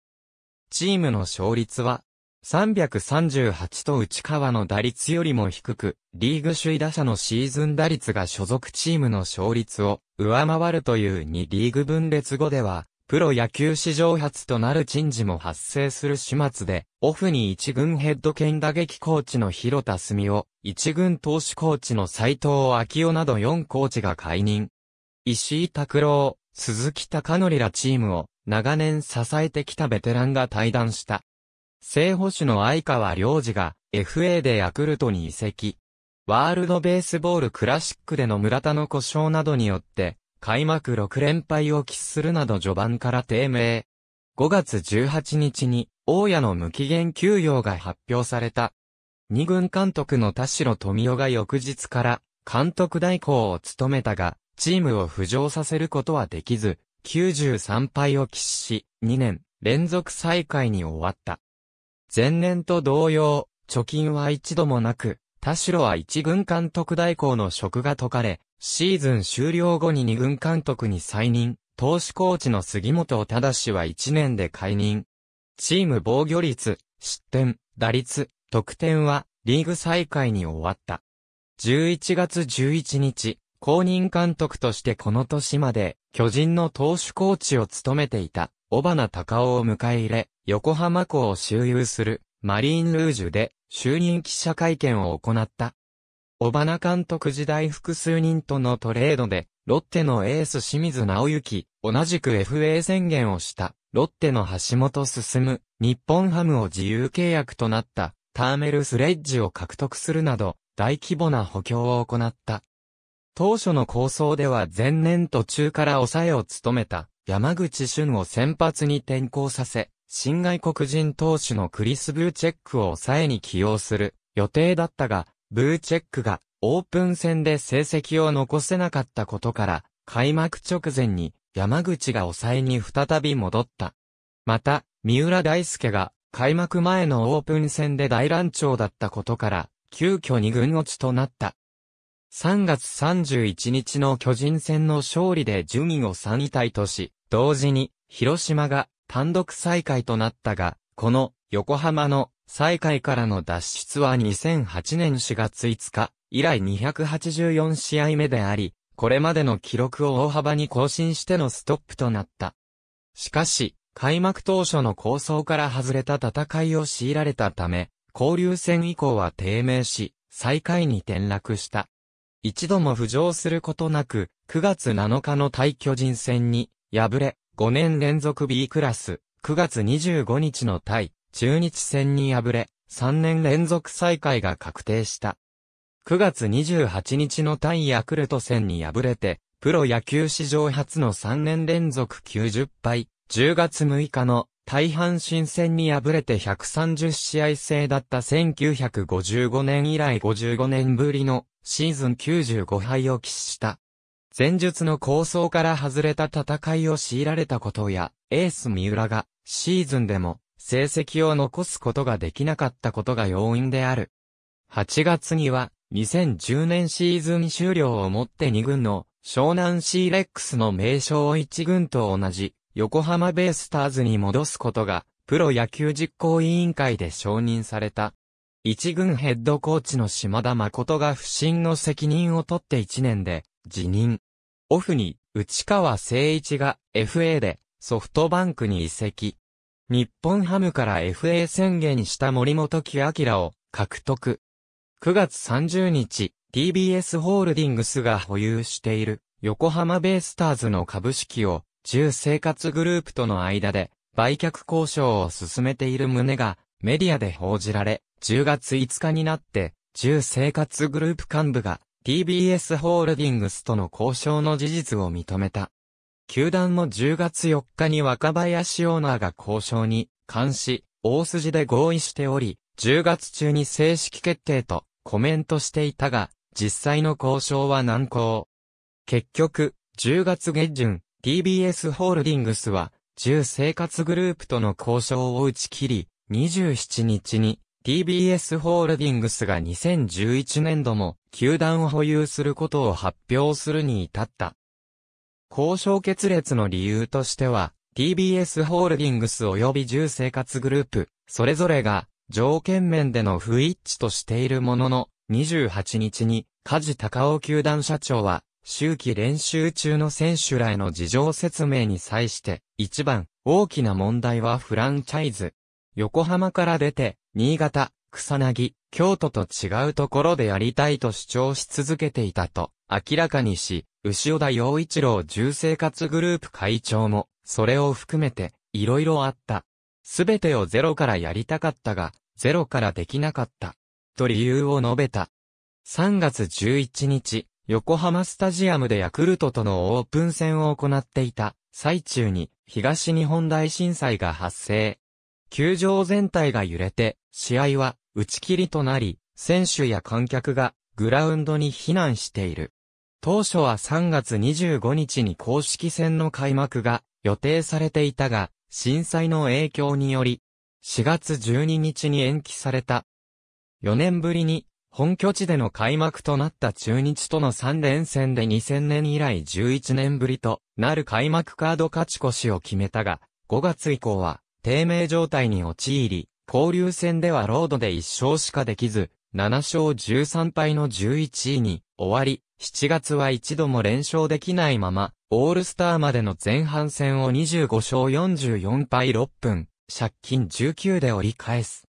チームの勝率は、338と内川の打率よりも低く、リーグ首位打者のシーズン打率が所属チームの勝率を上回るという2リーグ分裂後では、プロ野球史上初となる珍事も発生する始末で、オフに一軍ヘッド兼打撃コーチの広田澄夫、一軍投手コーチの斎藤昭夫など4コーチが解任。石井拓郎、鈴木隆則らチームを長年支えてきたベテランが退団した。正捕手の相川良二が FA でヤクルトに移籍。ワールドベースボールクラシックでの村田の故障などによって、開幕6連敗を喫するなど序盤から低迷。5月18日に、大家の無期限休養が発表された。二軍監督の田代富夫が翌日から、監督代行を務めたが、チームを浮上させることはできず、93敗を喫し、2年連続再開に終わった。前年と同様、貯金は一度もなく、田代は一軍監督代行の職が解かれ、シーズン終了後に二軍監督に再任、投手コーチの杉本忠は1年で解任。チーム防御率、失点、打率、得点はリーグ再開に終わった。11月11日、公認監督としてこの年まで、巨人の投手コーチを務めていた、小花隆夫を迎え入れ、横浜港を周遊する、マリーンルージュで、就任記者会見を行った。小花監督時代複数人とのトレードで、ロッテのエース清水直之、同じく FA 宣言をした、ロッテの橋本進、日本ハムを自由契約となった、ターメルスレッジを獲得するなど、大規模な補強を行った。当初の構想では前年途中から抑えを務めた山口俊を先発に転向させ、新外国人投手のクリス・ブーチェックを抑えに起用する予定だったが、ブーチェックがオープン戦で成績を残せなかったことから、開幕直前に山口が抑えに再び戻った。また、三浦大輔が開幕前のオープン戦で大乱調だったことから、急遽二軍落ちとなった。3月31日の巨人戦の勝利で順位を3位タイとし、同時に、広島が単独再開となったが、この横浜の再開からの脱出は2008年4月5日以来284試合目であり、これまでの記録を大幅に更新してのストップとなった。しかし、開幕当初の構想から外れた戦いを強いられたため、交流戦以降は低迷し、最下位に転落した。一度も浮上することなく、9月7日の対巨人戦に、敗れ、5年連続 B クラス、9月25日の対、中日戦に敗れ、3年連続再開が確定した。9月28日の対ヤクルト戦に敗れて、プロ野球史上初の3年連続90敗、10月6日の大半新戦に敗れて130試合制だった1955年以来55年ぶりのシーズン95敗を喫した。前述の構想から外れた戦いを強いられたことや、エース三浦がシーズンでも成績を残すことができなかったことが要因である。8月には2010年シーズン終了をもって2軍の湘南シーレックスの名称を1軍と同じ横浜ベイスターズに戻すことが、プロ野球実行委員会で承認された。一軍ヘッドコーチの島田誠が不審の責任を取って1年で辞任。オフに内川誠一が FA でソフトバンクに移籍。日本ハムから FA 宣言した森本木明を獲得。9月30日、TBS ホールディングスが保有している横浜ベイスターズの株式を中生活グループとの間で売却交渉を進めている旨がメディアで報じられ、10月5日になって中生活グループ幹部が TBS ホールディングスとの交渉の事実を認めた。球団も10月4日に若林オーナーが交渉に監視、大筋で合意しており、10月中に正式決定とコメントしていたが、実際の交渉は難航。結局、10月下旬、TBS ホールディングスは、中生活グループとの交渉を打ち切り、27日に TBS ホールディングスが2011年度も球団を保有することを発表するに至った。交渉決裂の理由としては、TBS ホールディングス及び重生活グループ、それぞれが条件面での不一致としているものの、28日に、梶高尾球団社長は、周期練習中の選手らへの事情説明に際して、一番、大きな問題はフランチャイズ。横浜から出て、新潟、草薙、京都と違うところでやりたいと主張し続けていたと、明らかにし、牛田洋一郎重生活グループ会長も、それを含めて、いろいろあった。すべてをゼロからやりたかったが、ゼロからできなかった。と理由を述べた。3月11日、横浜スタジアムでヤクルトとのオープン戦を行っていた最中に東日本大震災が発生。球場全体が揺れて、試合は打ち切りとなり、選手や観客がグラウンドに避難している。当初は3月25日に公式戦の開幕が予定されていたが、震災の影響により、4月12日に延期された。4年ぶりに本拠地での開幕となった中日との3連戦で2000年以来11年ぶりとなる開幕カード勝ち越しを決めたが、5月以降は低迷状態に陥り、交流戦ではロードで1勝しかできず、7勝13敗の11位に終わり、7月は一度も連勝できないまま、オールスターまでの前半戦を25勝44敗6分、借金19で折り返す。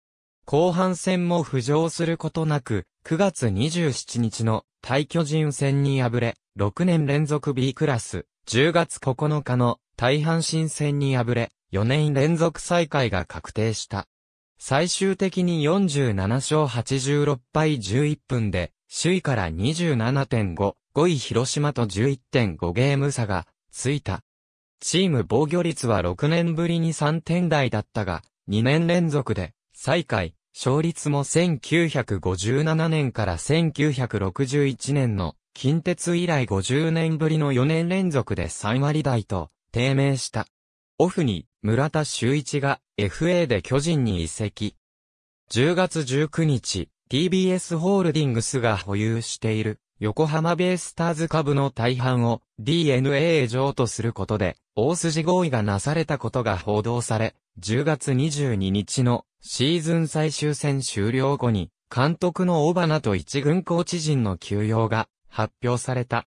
後半戦も浮上することなく、9月27日の対巨人戦に敗れ、6年連続 B クラス、10月9日の大阪神戦に敗れ、4年連続再開が確定した。最終的に47勝86敗11分で、首位から27.5、5位広島と11.5ゲーム差がついた。チーム防御率は6年ぶりに3点台だったが、2年連続で再開、勝率も1957年から1961年の近鉄以来50年ぶりの4年連続で3割台と低迷した。オフに村田修一が FA で巨人に移籍。10月19日、TBS ホールディングスが保有している横浜ベイスターズ株の大半を DNA へ譲渡することで、大筋合意がなされたことが報道され、10月22日のシーズン最終戦終了後に、監督のオバナと一軍コーチ陣の休養が発表された。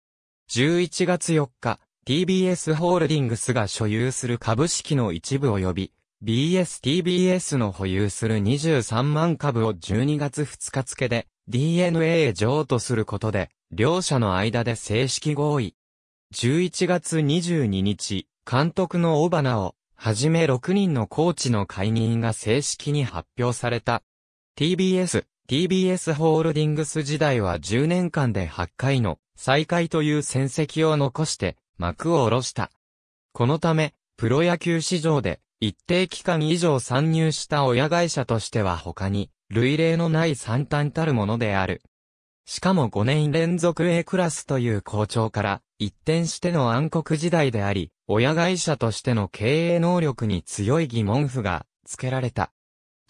11月4日、TBS ホールディングスが所有する株式の一部及び、BSTBS の保有する23万株を12月2日付で DNA 上とすることで、両者の間で正式合意。11月22日、監督の尾花を、はじめ6人のコーチの解任が正式に発表された。TBS、TBS ホールディングス時代は10年間で8回の再開という戦績を残して幕を下ろした。このため、プロ野球市場で一定期間以上参入した親会社としては他に類例のない惨憺たるものである。しかも5年連続 A クラスという校長から、一転しての暗黒時代であり、親会社としての経営能力に強い疑問符が付けられた。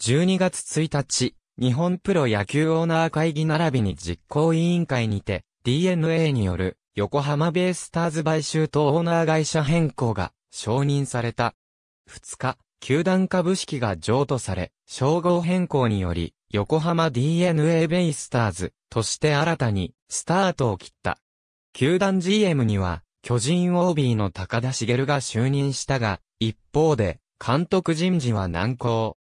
12月1日、日本プロ野球オーナー会議並びに実行委員会にて、DNA による横浜ベイスターズ買収とオーナー会社変更が承認された。2日、球団株式が譲渡され、称号変更により、横浜 DNA ベイスターズとして新たにスタートを切った。球団 GM には、巨人 OB の高田茂が就任したが、一方で、監督人事は難航。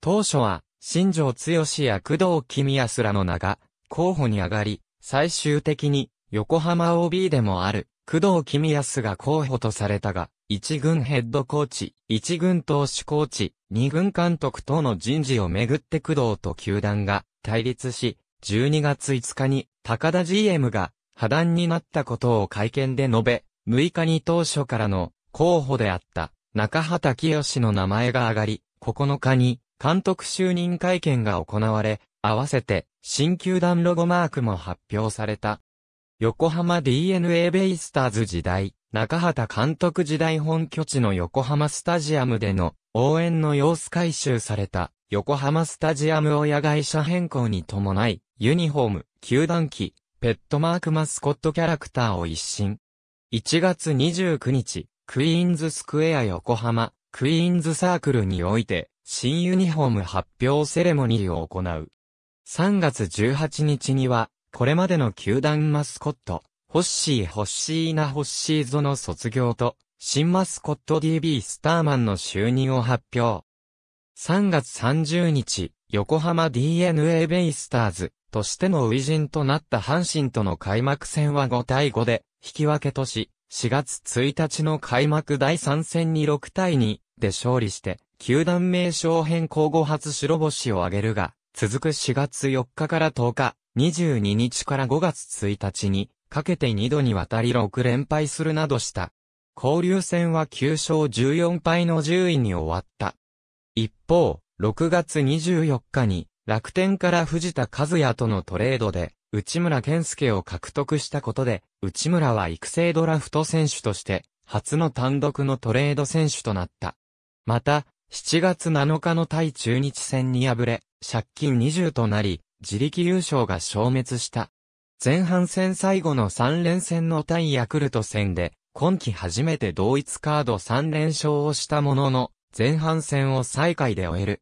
当初は、新庄剛や工藤公康らの名が、候補に上がり、最終的に、横浜 OB でもある、工藤公康が候補とされたが、一軍ヘッドコーチ、一軍投手コーチ、二軍監督等の人事をめぐって工藤と球団が対立し、12月5日に高田 GM が破談になったことを会見で述べ、6日に当初からの候補であった中畑清の名前が上がり、9日に監督就任会見が行われ、合わせて新球団ロゴマークも発表された。横浜 DNA ベイスターズ時代、中畑監督時代本拠地の横浜スタジアムでの応援の様子回収された横浜スタジアム親会社変更に伴い、ユニフォーム、球団機、ペットマークマスコットキャラクターを一新。1月29日、クイーンズスクエア横浜、クイーンズサークルにおいて、新ユニフォーム発表セレモニーを行う。3月18日には、これまでの球団マスコット、ホッシー・ホッシーナ・ホッシーゾの卒業と、新マスコット DB スターマンの就任を発表。3月30日、横浜 DNA ベイスターズとしての初陣となった阪神との開幕戦は5対5で引き分けとし、4月1日の開幕第3戦に6対2で勝利して、球団名称変更後初白星を挙げるが、続く4月4日から10日、22日から5月1日に、かけて2度にわたり6連敗するなどした。交流戦は9勝14敗の10位に終わった。一方、6月24日に楽天から藤田和也とのトレードで内村健介を獲得したことで内村は育成ドラフト選手として初の単独のトレード選手となった。また、7月7日の対中日戦に敗れ、借金20となり、自力優勝が消滅した。前半戦最後の3連戦の対ヤクルト戦で、今季初めて同一カード3連勝をしたものの、前半戦を最下位で終える。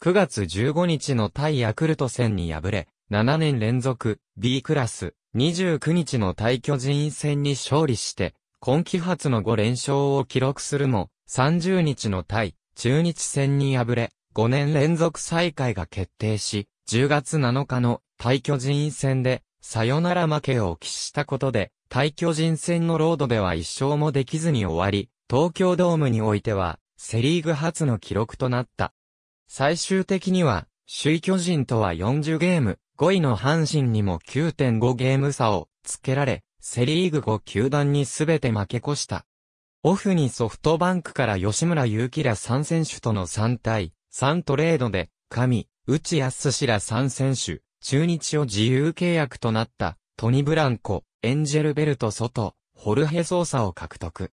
9月15日の対ヤクルト戦に敗れ、7年連続 B クラス、29日の対巨人戦に勝利して、今季初の5連勝を記録するも、30日の対中日戦に敗れ、5年連続再開が決定し、10月7日の対巨人戦でさよなら負けを喫したことで、対巨人戦のロードでは一勝もできずに終わり、東京ドームにおいては、セリーグ初の記録となった。最終的には、首位巨人とは40ゲーム、5位の阪神にも9.5ゲーム差をつけられ、セリーグ5球団に全て負け越した。オフにソフトバンクから吉村祐希ら3選手との3対3トレードで、上、内康ら3選手、中日を自由契約となったトニ・ブランコ、エンジェルベルト・ソト、ホルヘ・ソーサを獲得。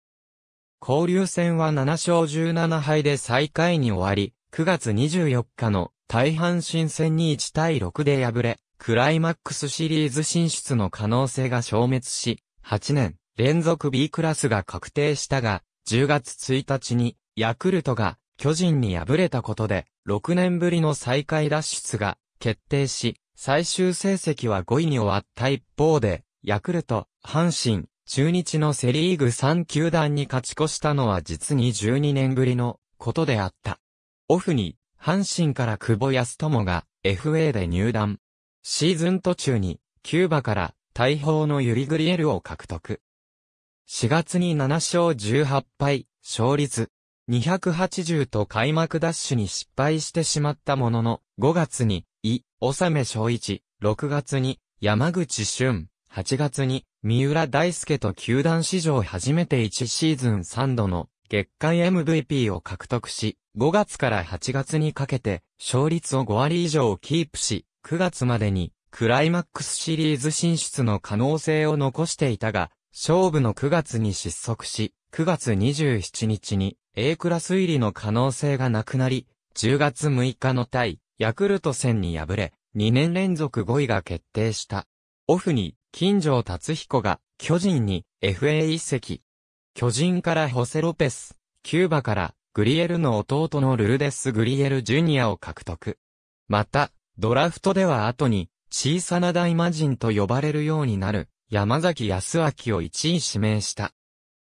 交流戦は7勝17敗で最下位に終わり、9月24日の大半新戦に1対6で敗れ、クライマックスシリーズ進出の可能性が消滅し、8年連続 B クラスが確定したが、10月1日にヤクルトが巨人に敗れたことで、6年ぶりの最下位脱出が決定し、最終成績は5位に終わった一方で、ヤクルト、阪神、中日のセリーグ3球団に勝ち越したのは実に12年ぶりのことであった。オフに、阪神から久保康友が FA で入団。シーズン途中に、キューバから大砲のユリグリエルを獲得。4月に7勝18敗、勝率280と開幕ダッシュに失敗してしまったものの、5月にさめ正一、6月に、山口俊、8月に、三浦大輔と球団史上初めて1シーズン3度の月間 MVP を獲得し、5月から8月にかけて、勝率を5割以上キープし、9月までに、クライマックスシリーズ進出の可能性を残していたが、勝負の9月に失速し、9月27日に A クラス入りの可能性がなくなり、10月6日の対ヤクルト戦に敗れ、2年連続5位が決定した。オフに、金城達彦が、巨人に、FA 一席。巨人からホセロペス、キューバから、グリエルの弟のルルデス・グリエル・ジュニアを獲得。また、ドラフトでは後に、小さな大魔人と呼ばれるようになる、山崎康明を1位指名した。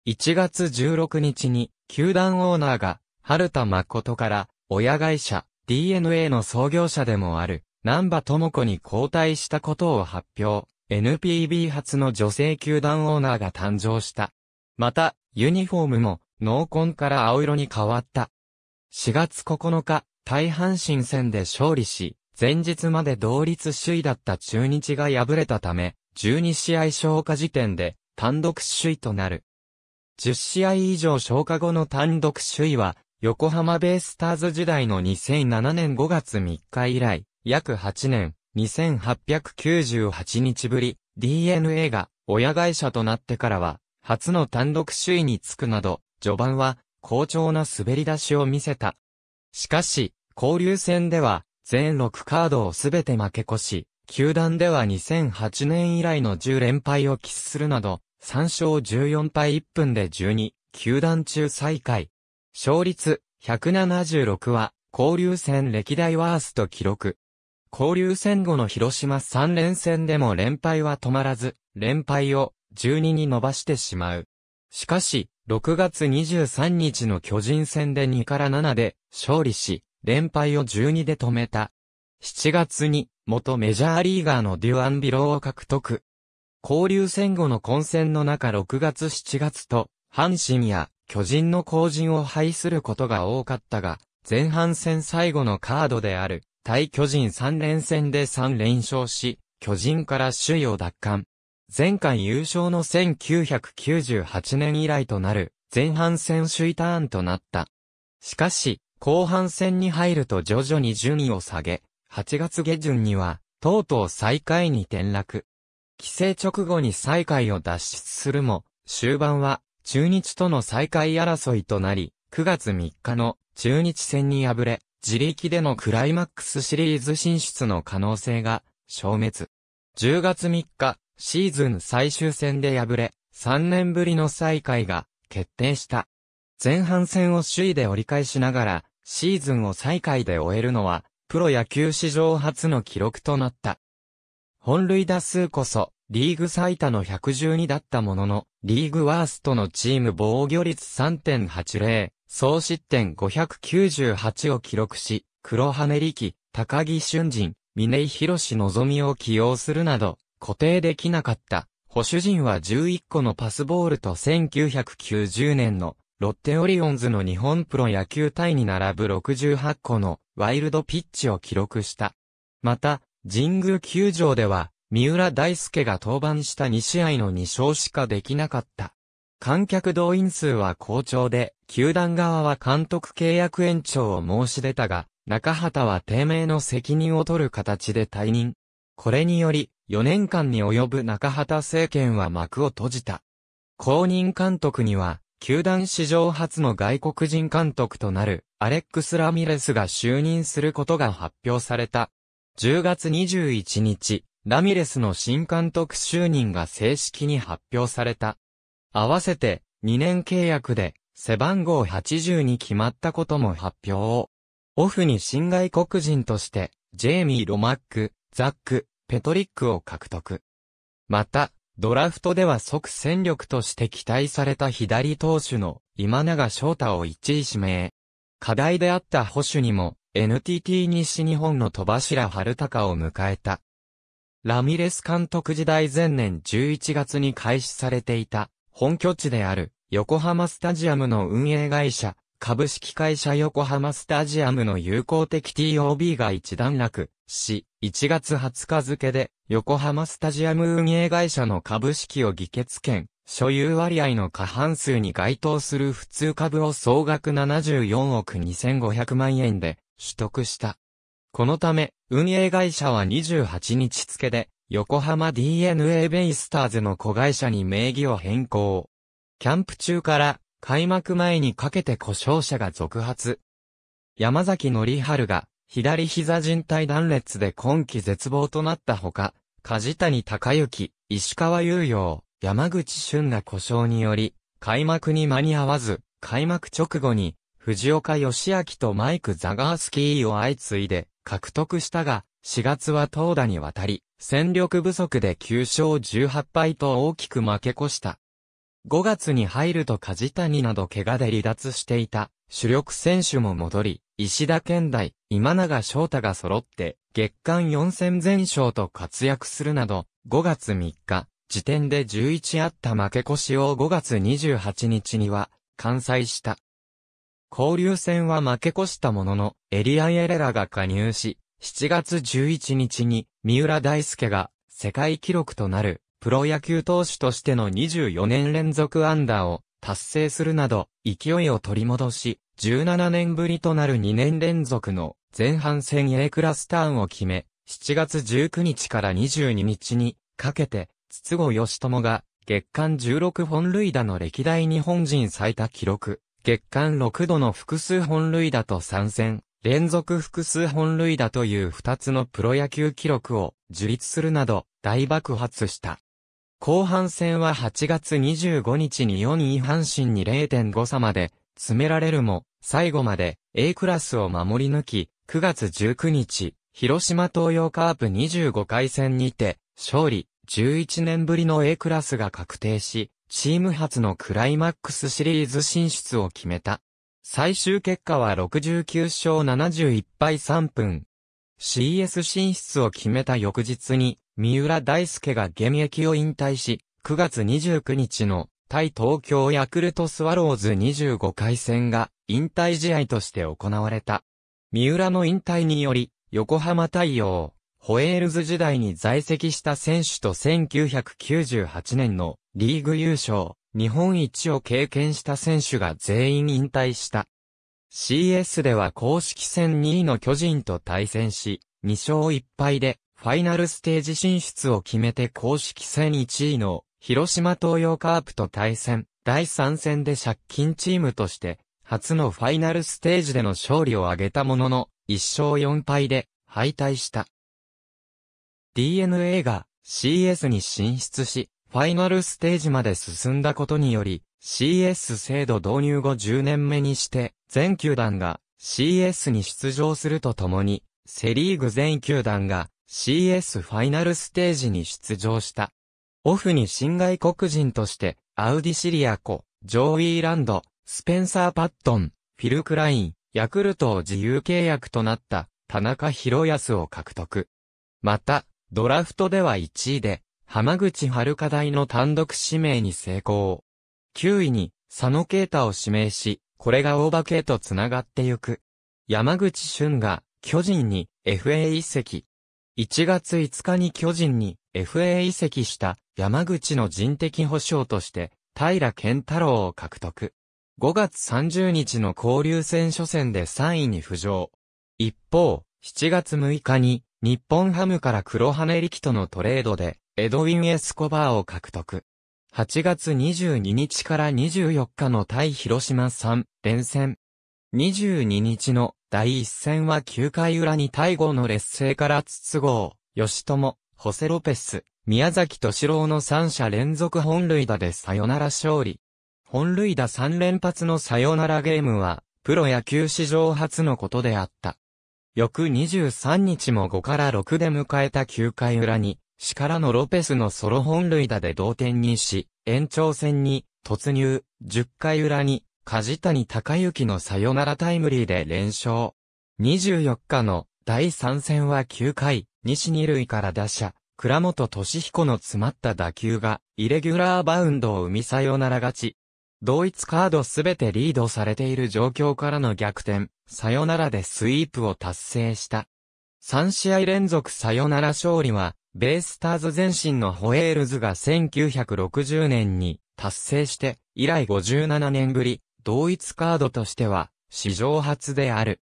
1月16日に、球団オーナーが、春田誠から、親会社、DNA の創業者でもある、南波智子に交代したことを発表。NPB 初の女性球団オーナーが誕生した。また、ユニフォームも、濃紺から青色に変わった。4月9日、大阪神戦で勝利し、前日まで同率首位だった中日が敗れたため、12試合消化時点で単独首位となる。10試合以上消化後の単独首位は横浜ベイスターズ時代の2007年5月3日以来、約8年、2898日ぶり、DNA が親会社となってからは、初の単独首位につくなど、序盤は、好調な滑り出しを見せた。しかし、交流戦では、全6カードをすべて負け越し、球団では2008年以来の10連敗を喫するなど、3勝14敗1分で12、球団中最下位。勝率176は、交流戦歴代ワースト記録。交流戦後の広島3連戦でも連敗は止まらず、連敗を12に伸ばしてしまう。しかし、6月23日の巨人戦で2から7で勝利し、連敗を12で止めた。7月に元メジャーリーガーのデュアンビローを獲得。交流戦後の混戦の中6月7月と、阪神や巨人の後陣を排することが多かったが、前半戦最後のカードである、対巨人3連戦で3連勝し、巨人から首位を奪還。前回優勝の1998年以来となる、前半戦首位ターンとなった。しかし、後半戦に入ると徐々に順位を下げ、8月下旬には、とうとう最下位に転落。規制直後に最下位を脱出するも、終盤は中日との再会争いとなり、9月3日の中日戦に敗れ、自力でのクライマックスシリーズ進出の可能性が消滅。10月3日、シーズン最終戦で敗れ、3年ぶりの再会が決定した。前半戦を首位で折り返しながら、シーズンを再会で終えるのは、プロ野球史上初の記録となった。本塁打数こそ、リーグ最多の112だったものの、リーグワーストのチーム防御率3.80、総失点598を記録し、黒羽力、高木俊人、峰井博士望を起用するなど、固定できなかった。保守陣は11個のパスボールと1990年のロッテオリオンズの日本プロ野球隊に並ぶ68個のワイルドピッチを記録した。また、神宮球場では三浦大輔が登板した2試合の2勝しかできなかった。観客動員数は好調で、球団側は監督契約延長を申し出たが、中畑は低迷の責任を取る形で退任。これにより、4年間に及ぶ中畑政権は幕を閉じた。公認監督には、球団史上初の外国人監督となる、アレックス・ラミレスが就任することが発表された。10月21日、ラミレスの新監督就任が正式に発表された。合わせて2年契約で背番号80に決まったことも発表オフに新外国人としてジェイミー・ロマック、ザック、ペトリックを獲得。また、ドラフトでは即戦力として期待された左投手の今永翔太を1位指名。課題であった保守にも NTT 西日本の戸柱春高を迎えた。ラミレス監督時代前年11月に開始されていた、本拠地である、横浜スタジアムの運営会社、株式会社横浜スタジアムの有効的 TOB が一段落し、1月20日付で、横浜スタジアム運営会社の株式を議決権、所有割合の過半数に該当する普通株を総額74億2500万円で取得した。このため、運営会社は28日付で、横浜 DNA ベイスターズの子会社に名義を変更。キャンプ中から開幕前にかけて故障者が続発。山崎則春が左膝靭帯断裂で今季絶望となったほか、梶谷隆之、石川優洋、山口俊が故障により、開幕に間に合わず、開幕直後に、藤岡義明とマイク・ザガースキーを相次いで、獲得したが、4月は投打にわたり、戦力不足で9勝18敗と大きく負け越した。5月に入ると梶谷など怪我で離脱していた主力選手も戻り、石田健大、今永翔太が揃って月間4戦全勝と活躍するなど、5月3日、時点で11あった負け越しを5月28日には完済した。交流戦は負け越したものの、エリアン・エレラが加入し、7月11日に、三浦大輔が、世界記録となる、プロ野球投手としての24年連続アンダーを、達成するなど、勢いを取り戻し、17年ぶりとなる2年連続の、前半戦 A クラスターンを決め、7月19日から22日に、かけて、筒子義友が、月間16本塁打の歴代日本人最多記録。月間6度の複数本塁打と参戦、連続複数本塁打という2つのプロ野球記録を樹立するなど大爆発した。後半戦は8月25日に4位阪神に0.5差まで詰められるも、最後まで A クラスを守り抜き、9月19日、広島東洋カープ25回戦にて、勝利、11年ぶりの A クラスが確定し、チーム初のクライマックスシリーズ進出を決めた。最終結果は69勝71敗3分。CS 進出を決めた翌日に、三浦大輔が現役を引退し、9月29日の対東京ヤクルトスワローズ25回戦が引退試合として行われた。三浦の引退により、横浜太陽、ホエールズ時代に在籍した選手と1998年のリーグ優勝、日本一を経験した選手が全員引退した。CS では公式戦2位の巨人と対戦し、2勝1敗でファイナルステージ進出を決めて公式戦1位の広島東洋カープと対戦、第3戦で借金チームとして初のファイナルステージでの勝利を挙げたものの、1勝4敗で敗退した。DNA が CS に進出し、ファイナルステージまで進んだことにより、CS 制度導入後10年目にして、全球団が CS に出場するとともに、セリーグ全球団が CS ファイナルステージに出場した。オフに新外国人として、アウディシリアコ、ジョーイーランド、スペンサー・パットン、フィル・クライン、ヤクルトを自由契約となった、田中博康を獲得。また、ドラフトでは1位で、浜口遥大の単独指名に成功。9位に佐野啓太を指名し、これが大化けと繋がってゆく。山口俊が巨人に FA 移籍。1月5日に巨人に FA 移籍した山口の人的保障として平健太郎を獲得。5月30日の交流戦初戦で3位に浮上。一方、7月6日に日本ハムから黒羽力とのトレードで、エドウィン・エスコバーを獲得。8月22日から24日の対広島3連戦。22日の第1戦は9回裏に対後の劣勢から筒号、吉友、ホセロペス、宮崎敏郎の3者連続本塁打でサヨナラ勝利。本塁打3連発のサヨナラゲームは、プロ野球史上初のことであった。翌23日も5から6で迎えた9回裏に、死からのロペスのソロ本塁打で同点にし、延長戦に突入、10回裏に、梶谷隆之のサヨナラタイムリーで連勝。24日の第3戦は9回、西二塁から打者、倉本俊彦の詰まった打球が、イレギュラーバウンドを生みサヨナラ勝ち。同一カードすべてリードされている状況からの逆転、サヨナラでスイープを達成した。3試合連続サヨナラ勝利は、ベイスターズ前身のホエールズが1960年に達成して、以来57年ぶり、同一カードとしては、史上初である。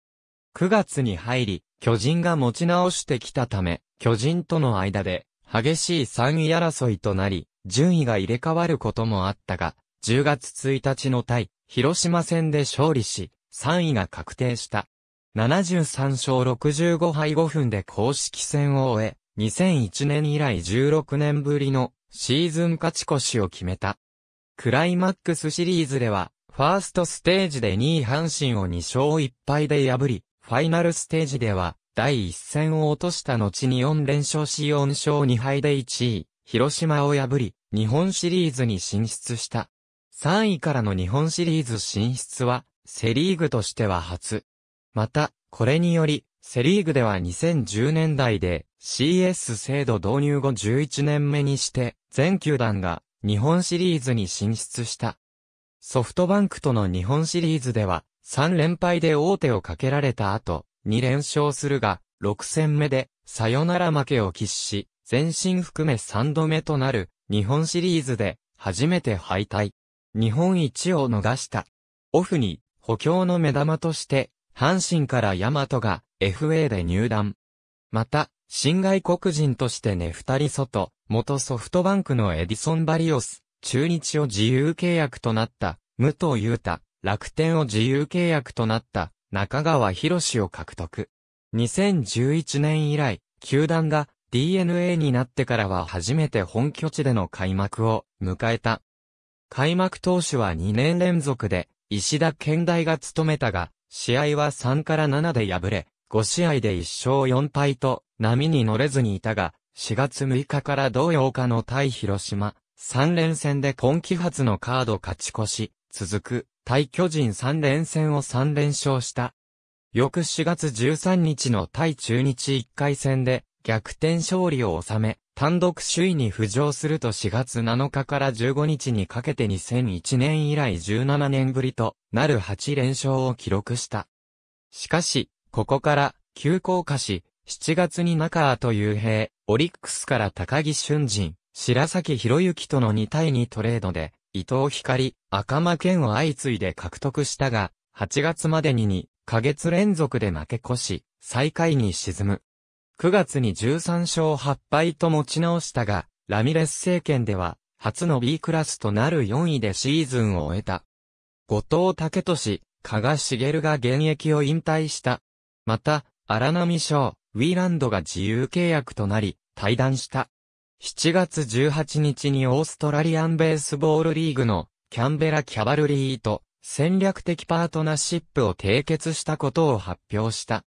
9月に入り、巨人が持ち直してきたため、巨人との間で、激しい3位争いとなり、順位が入れ替わることもあったが、10月1日の対、広島戦で勝利し、3位が確定した。73勝65敗5分で公式戦を終え、2001年以来16年ぶりのシーズン勝ち越しを決めた。クライマックスシリーズでは、ファーストステージで2位阪神を2勝1敗で破り、ファイナルステージでは、第1戦を落とした後に4連勝し4勝2敗で1位、広島を破り、日本シリーズに進出した。3位からの日本シリーズ進出は、セリーグとしては初。また、これにより、セリーグでは2010年代で CS 制度導入後11年目にして、全球団が日本シリーズに進出した。ソフトバンクとの日本シリーズでは、3連敗で大手をかけられた後、2連勝するが、6戦目で、さよなら負けを喫し、全身含め3度目となる、日本シリーズで、初めて敗退。日本一を逃した。オフに補強の目玉として、阪神からヤマトが FA で入団。また、新外国人としてねリ人外、元ソフトバンクのエディソン・バリオス、中日を自由契約となった、武藤優太、楽天を自由契約となった、中川博士を獲得。2011年以来、球団が DNA になってからは初めて本拠地での開幕を迎えた。開幕投手は2年連続で、石田健大が務めたが、試合は3から7で敗れ、5試合で1勝4敗と、波に乗れずにいたが、4月6日から同8日の対広島、3連戦で今季初のカード勝ち越し、続く、対巨人3連戦を3連勝した。翌4月13日の対中日1回戦で、逆転勝利を収め、単独首位に浮上すると4月7日から15日にかけて2001年以来17年ぶりとなる8連勝を記録した。しかし、ここから急降下し、7月に中川と雄平、オリックスから高木俊人、白崎博之との2対2トレードで、伊藤光、赤間健を相次いで獲得したが、8月までに2ヶ月連続で負け越し、最下位に沈む。9月に13勝8敗と持ち直したが、ラミレス政権では、初の B クラスとなる4位でシーズンを終えた。後藤武俊、加賀茂が現役を引退した。また、荒波翔、ウィーランドが自由契約となり、退団した。7月18日にオーストラリアンベースボールリーグのキャンベラキャバルリーと戦略的パートナーシップを締結したことを発表した。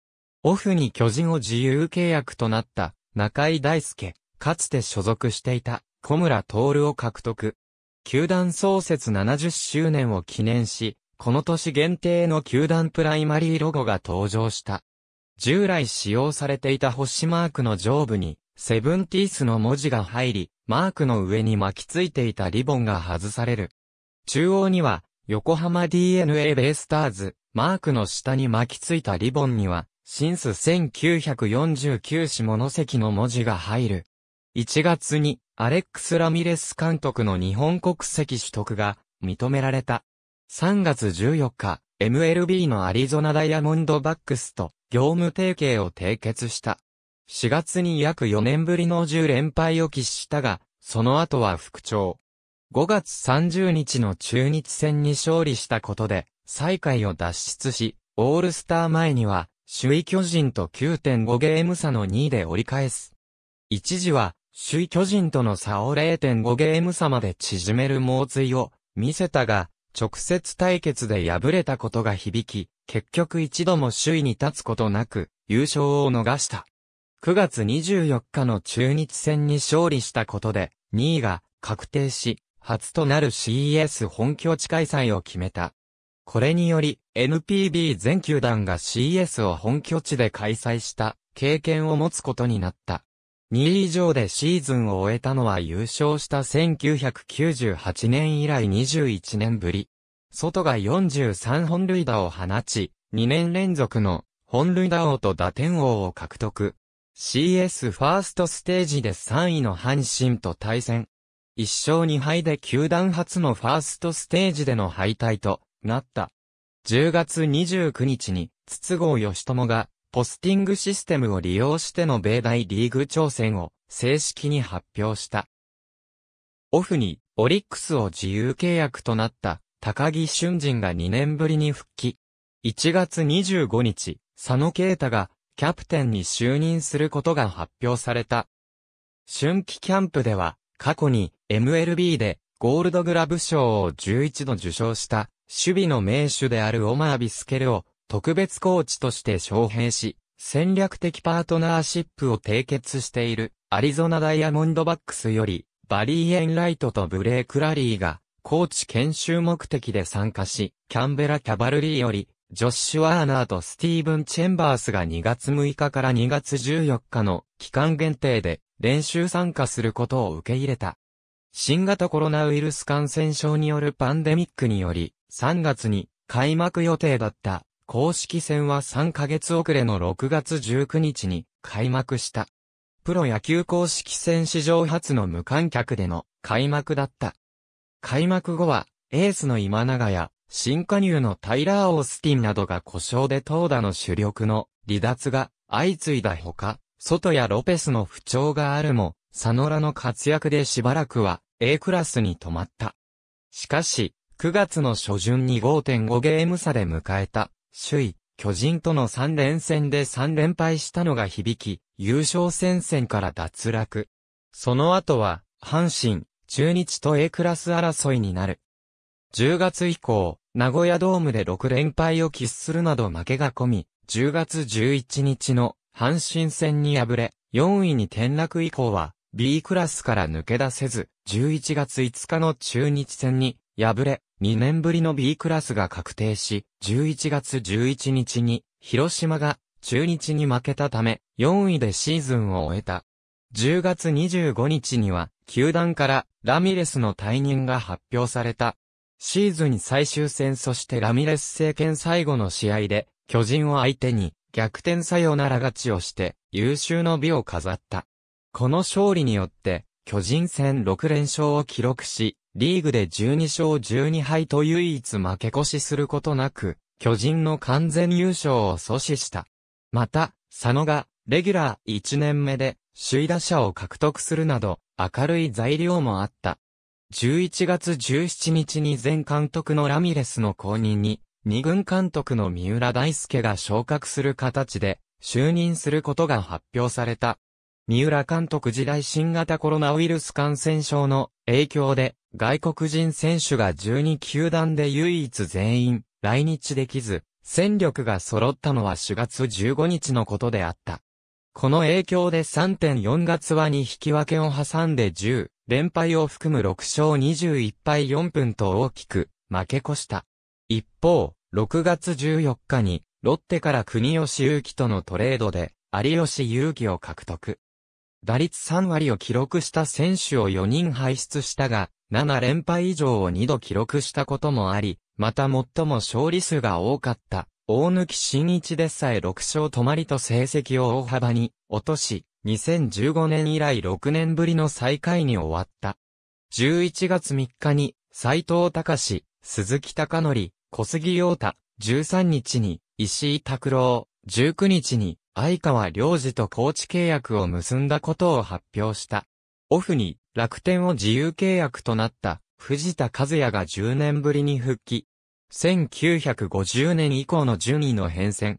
オフに巨人を自由契約となった中井大輔、かつて所属していた小村徹を獲得。球団創設70周年を記念し、この年限定の球団プライマリーロゴが登場した。従来使用されていた星マークの上部に、セブンティースの文字が入り、マークの上に巻きついていたリボンが外される。中央には、横浜 DNA ベイスターズ、マークの下に巻きついたリボンには、シンス1949下関の文字が入る。1月にアレックス・ラミレス監督の日本国籍取得が認められた。3月14日、MLB のアリゾナダイヤモンドバックスと業務提携を締結した。4月に約4年ぶりの10連敗を喫したが、その後は復調。5月30日の中日戦に勝利したことで、最下位を脱出し、オールスター前には首位巨人と9.5ゲーム差の2位で折り返す。一時は、首位巨人との差を0.5ゲーム差まで縮める猛追を見せたが、直接対決で敗れたことが響き、結局一度も首位に立つことなく、優勝を逃した。9月24日の中日戦に勝利したことで、2位が確定し、初となる CES 本拠地開催を決めた。これにより、NPB 全球団が CS を本拠地で開催した経験を持つことになった。2位以上でシーズンを終えたのは優勝した1998年以来21年ぶり。外が43本塁打を放ち、2年連続の本塁打王と打点王を獲得。CS ファーストステージで3位の阪神と対戦。1勝2敗で球団初のファーストステージでの敗退となった。10月29日に、筒香義友が、ポスティングシステムを利用しての米大リーグ挑戦を、正式に発表した。オフに、オリックスを自由契約となった、高木俊人が2年ぶりに復帰。1月25日、佐野啓太が、キャプテンに就任することが発表された。春季キャンプでは、過去に MLB でゴールドグラブ賞を11度受賞した守備の名手であるオマー・ビスケルを特別コーチとして招聘し、戦略的パートナーシップを締結しているアリゾナダイヤモンドバックスより、バリー・エンライトとブレイク・ラリーが、コーチ研修目的で参加し、キャンベラ・キャバルリーより、ジョッシュ・ワーナーとスティーブン・チェンバースが2月6日から2月14日の期間限定で練習参加することを受け入れた。新型コロナウイルス感染症によるパンデミックにより、3月に開幕予定だった公式戦は3ヶ月遅れの6月19日に開幕した。プロ野球公式戦史上初の無観客での開幕だった。開幕後は、エースの今永や、新加入のタイラー・オースティンなどが故障で投打の主力の離脱が相次いだほか、外やロペスの不調があるも、サノラの活躍でしばらくは A クラスに止まった。しかし、9月の初旬に5.5ゲーム差で迎えた、首位、巨人との3連戦で3連敗したのが響き、優勝戦線から脱落。その後は、阪神、中日と A クラス争いになる。10月以降、名古屋ドームで6連敗を喫するなど負けが込み、10月11日の阪神戦に敗れ、4位に転落以降は B クラスから抜け出せず、11月5日の中日戦に敗れ、2年ぶりの B クラスが確定し、11月11日に、広島が中日に負けたため、4位でシーズンを終えた。10月25日には、球団からラミレスの退任が発表された。シーズン最終戦そしてラミレス政権最後の試合で、巨人を相手に逆転さよなら勝ちをして優秀の美を飾った。この勝利によって、巨人戦6連勝を記録し、リーグで12勝12敗と唯一負け越しすることなく、巨人の完全優勝を阻止した。また、佐野が、レギュラー1年目で、首位打者を獲得するなど、明るい材料もあった。11月17日に前監督のラミレスの後任に、二軍監督の三浦大輔が昇格する形で、就任することが発表された。三浦監督時代新型コロナウイルス感染症の影響で、外国人選手が12球団で唯一全員来日できず、戦力が揃ったのは4月15日のことであった。この影響で3.4月はに引き分けを挟んで10、連敗を含む6勝21敗4分と大きく負け越した。一方、6月14日にロッテから国吉祐希とのトレードで有吉祐希を獲得。打率3割を記録した選手を4人輩出したが、7連敗以上を2度記録したこともあり、また最も勝利数が多かった、大抜き新一でさえ6勝止まりと成績を大幅に落とし、2015年以来6年ぶりの最下位に終わった。11月3日に、斎藤隆、鈴木隆則、小杉陽太、13日に、石井拓郎、19日に、相川良二と高知契約を結んだことを発表した。オフに楽天を自由契約となった藤田和也が10年ぶりに復帰。1950年以降の順位の変遷。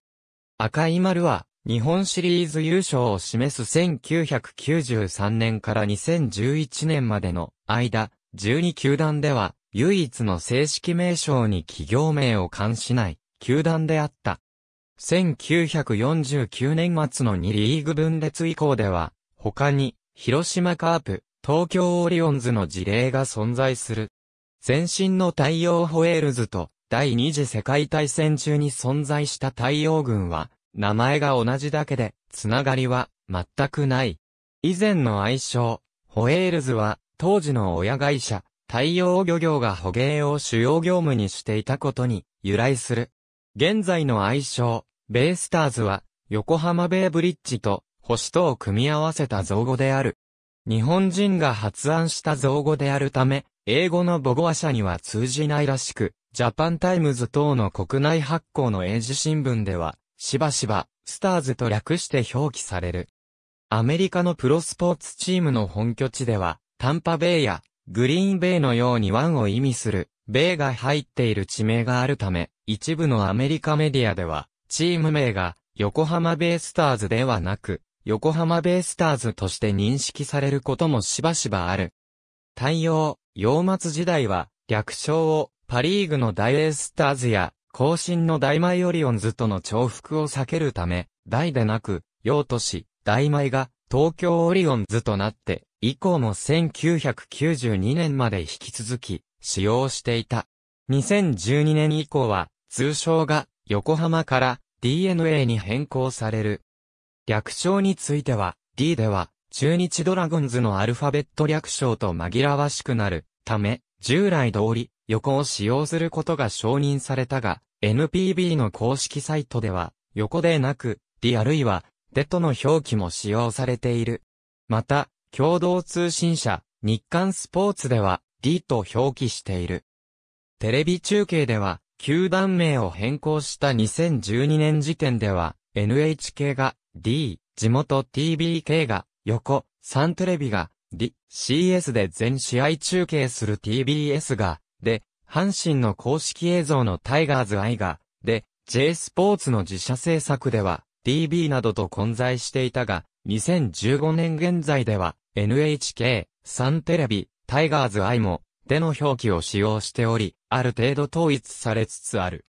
赤い丸は日本シリーズ優勝を示す1993年から2011年までの間、12球団では唯一の正式名称に企業名を冠しない球団であった。1949年末の2リーグ分裂以降では、他に、広島カープ、東京オリオンズの事例が存在する。前身の太陽ホエールズと、第二次世界大戦中に存在した太陽軍は、名前が同じだけで、つながりは、全くない。以前の愛称、ホエールズは、当時の親会社、太陽漁業が捕鯨を主要業務にしていたことに由来する。現在の愛称、ベイスターズは、横浜ベイブリッジと、星とを組み合わせた造語である。日本人が発案した造語であるため、英語の母語話者には通じないらしく、ジャパンタイムズ等の国内発行の英字新聞では、しばしば、スターズと略して表記される。アメリカのプロスポーツチームの本拠地では、タンパベイや、グリーンベイのように湾を意味する、米が入っている地名があるため、一部のアメリカメディアでは、チーム名が横浜ベイスターズではなく、横浜ベイスターズとして認識されることもしばしばある。対応、洋末時代は、略称をパリーグの大エースターズや、後進の大米オリオンズとの重複を避けるため、大でなく、洋都市、大米が東京オリオンズとなって、以降も1992年まで引き続き、使用していた。2012年以降は、通称が横浜から DNA に変更される。略称については、D では、中日ドラゴンズのアルファベット略称と紛らわしくなるため、従来通り、横を使用することが承認されたが、NPB の公式サイトでは、横でなく、D あるいは、でとの表記も使用されている。また、共同通信社、日刊スポーツでは、D と表記している。テレビ中継では、球団名を変更した2012年時点では、NHK が D、地元 TBK が横、サンテレビが D、CS で全試合中継する TBS が、で、阪神の公式映像のタイガーズ愛が、で、J スポーツの自社制作では、DB などと混在していたが、2015年現在では、NHK、サンテレビ、タイガーズ愛も、での表記を使用しており、ある程度統一されつつある。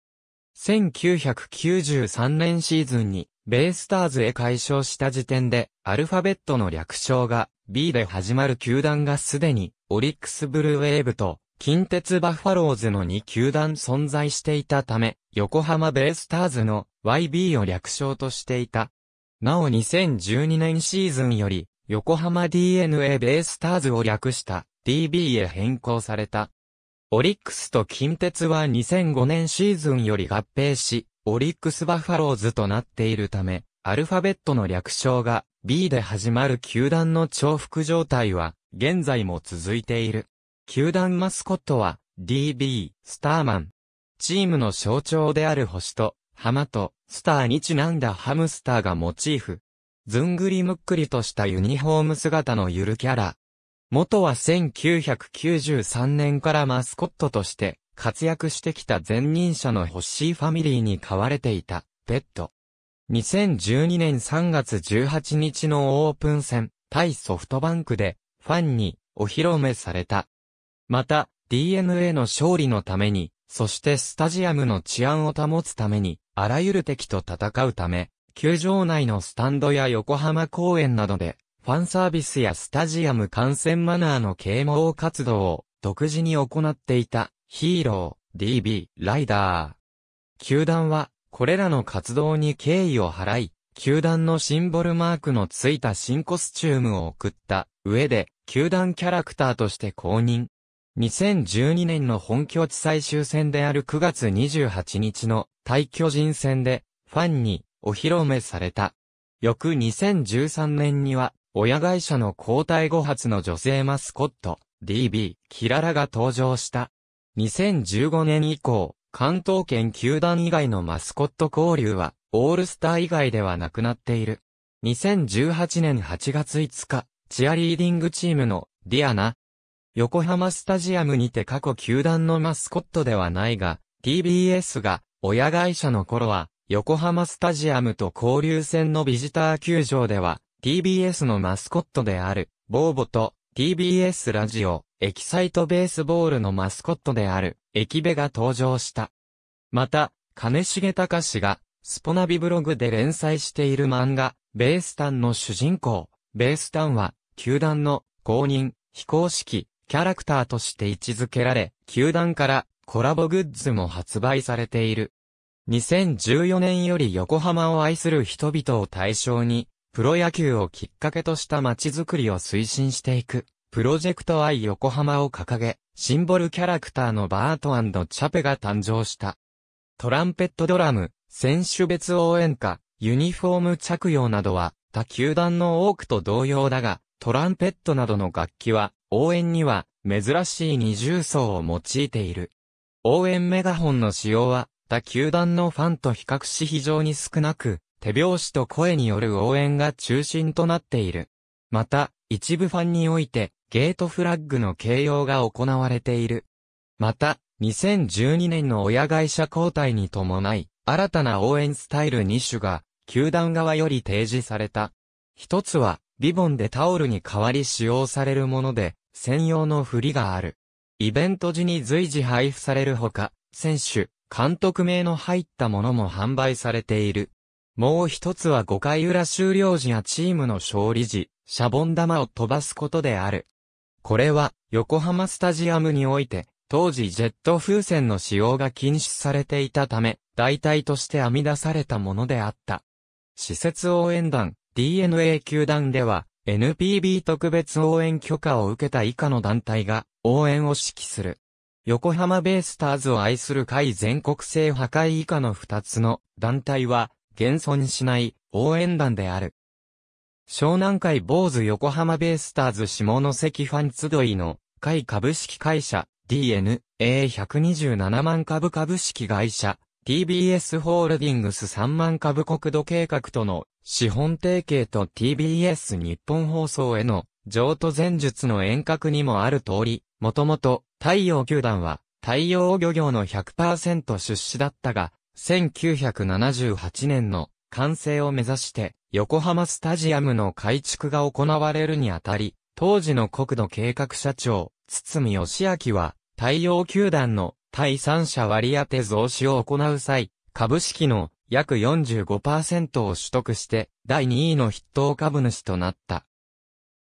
1993年シーズンに、ベイスターズへ解消した時点で、アルファベットの略称が B で始まる球団がすでに、オリックスブルーウェーブと、近鉄バッファローズの2球団存在していたため、横浜ベイスターズの YB を略称としていた。なお2012年シーズンより、横浜 DNA ベイスターズを略した DB へ変更された。オリックスと近鉄は2005年シーズンより合併し、オリックスバファローズとなっているため、アルファベットの略称が B で始まる球団の重複状態は現在も続いている。球団マスコットは DB、スターマン。チームの象徴である星と、浜と、スターにちなんだハムスターがモチーフ。ずんぐりむっくりとしたユニフォーム姿のゆるキャラ、元は1993年からマスコットとして活躍してきた前任者のホッシーファミリーに飼われていたペット。2012年3月18日のオープン戦対ソフトバンクでファンにお披露目された。また DNA の勝利のために、そしてスタジアムの治安を保つために、あらゆる敵と戦うため、球場内のスタンドや横浜公園などでファンサービスやスタジアム観戦マナーの啓蒙活動を独自に行っていたヒーロー、DB、ライダー。球団はこれらの活動に敬意を払い、球団のシンボルマークのついた新コスチュームを送った上で、球団キャラクターとして公認。2012年の本拠地最終戦である9月28日の対巨人戦でファンにお披露目された。翌2013年には親会社の交代後発の女性マスコット、DB、キララが登場した。2015年以降、関東圏球団以外のマスコット交流は、オールスター以外ではなくなっている。2018年8月5日、チアリーディングチームのディアナ、横浜スタジアムにて過去球団のマスコットではないが、TBS が親会社の頃は、横浜スタジアムと交流戦のビジター球場では、TBS のマスコットである、ボーボと、TBS ラジオ、エキサイトベースボールのマスコットである、駅ベが登場した。また、金重隆氏が、スポナビブログで連載している漫画、ベースタンの主人公、ベースタンは、球団の、公認、非公式、キャラクターとして位置づけられ、球団からコラボグッズも発売されている。2014年より横浜を愛する人々を対象に、プロ野球をきっかけとした街づくりを推進していく、プロジェクト愛横浜を掲げ、シンボルキャラクターのバートチャペが誕生した。トランペットドラム、選手別応援歌、ユニフォーム着用などは、他球団の多くと同様だが、トランペットなどの楽器は、応援には、珍しい二重奏を用いている。応援メガホンの使用は、他球団のファンと比較し非常に少なく、手拍子と声による応援が中心となっている。また、一部ファンにおいて、ゲートフラッグの形容が行われている。また、2012年の親会社交代に伴い、新たな応援スタイル2種が、球団側より提示された。一つは、リボンでタオルに代わり使用されるもので、専用の振りがある。イベント時に随時配布されるほか、選手、監督名の入ったものも販売されている。もう一つは5回裏終了時やチームの勝利時、シャボン玉を飛ばすことである。これは、横浜スタジアムにおいて、当時ジェット風船の使用が禁止されていたため、代替として編み出されたものであった。施設応援団、DNA 球団では、NPB 特別応援許可を受けた以下の団体が、応援を指揮する。横浜ベイスターズを愛する会全国制破壊以下の2つの団体は、現存しない応援団である。湘南海坊主横浜ベイスターズ下関ファン集いの会株式会社 DNA127 万株株式会社 TBS ホールディングス3万株国土計画との資本提携と TBS 日本放送への譲渡前述の遠隔にもある通り、もともと太陽球団は太陽漁業の100%出資だったが、1978年の完成を目指して横浜スタジアムの改築が行われるにあたり、当時の国土計画社長、堤義明は、太陽球団の第三者割当増資を行う際、株式の約45%を取得して、第2位の筆頭株主となった。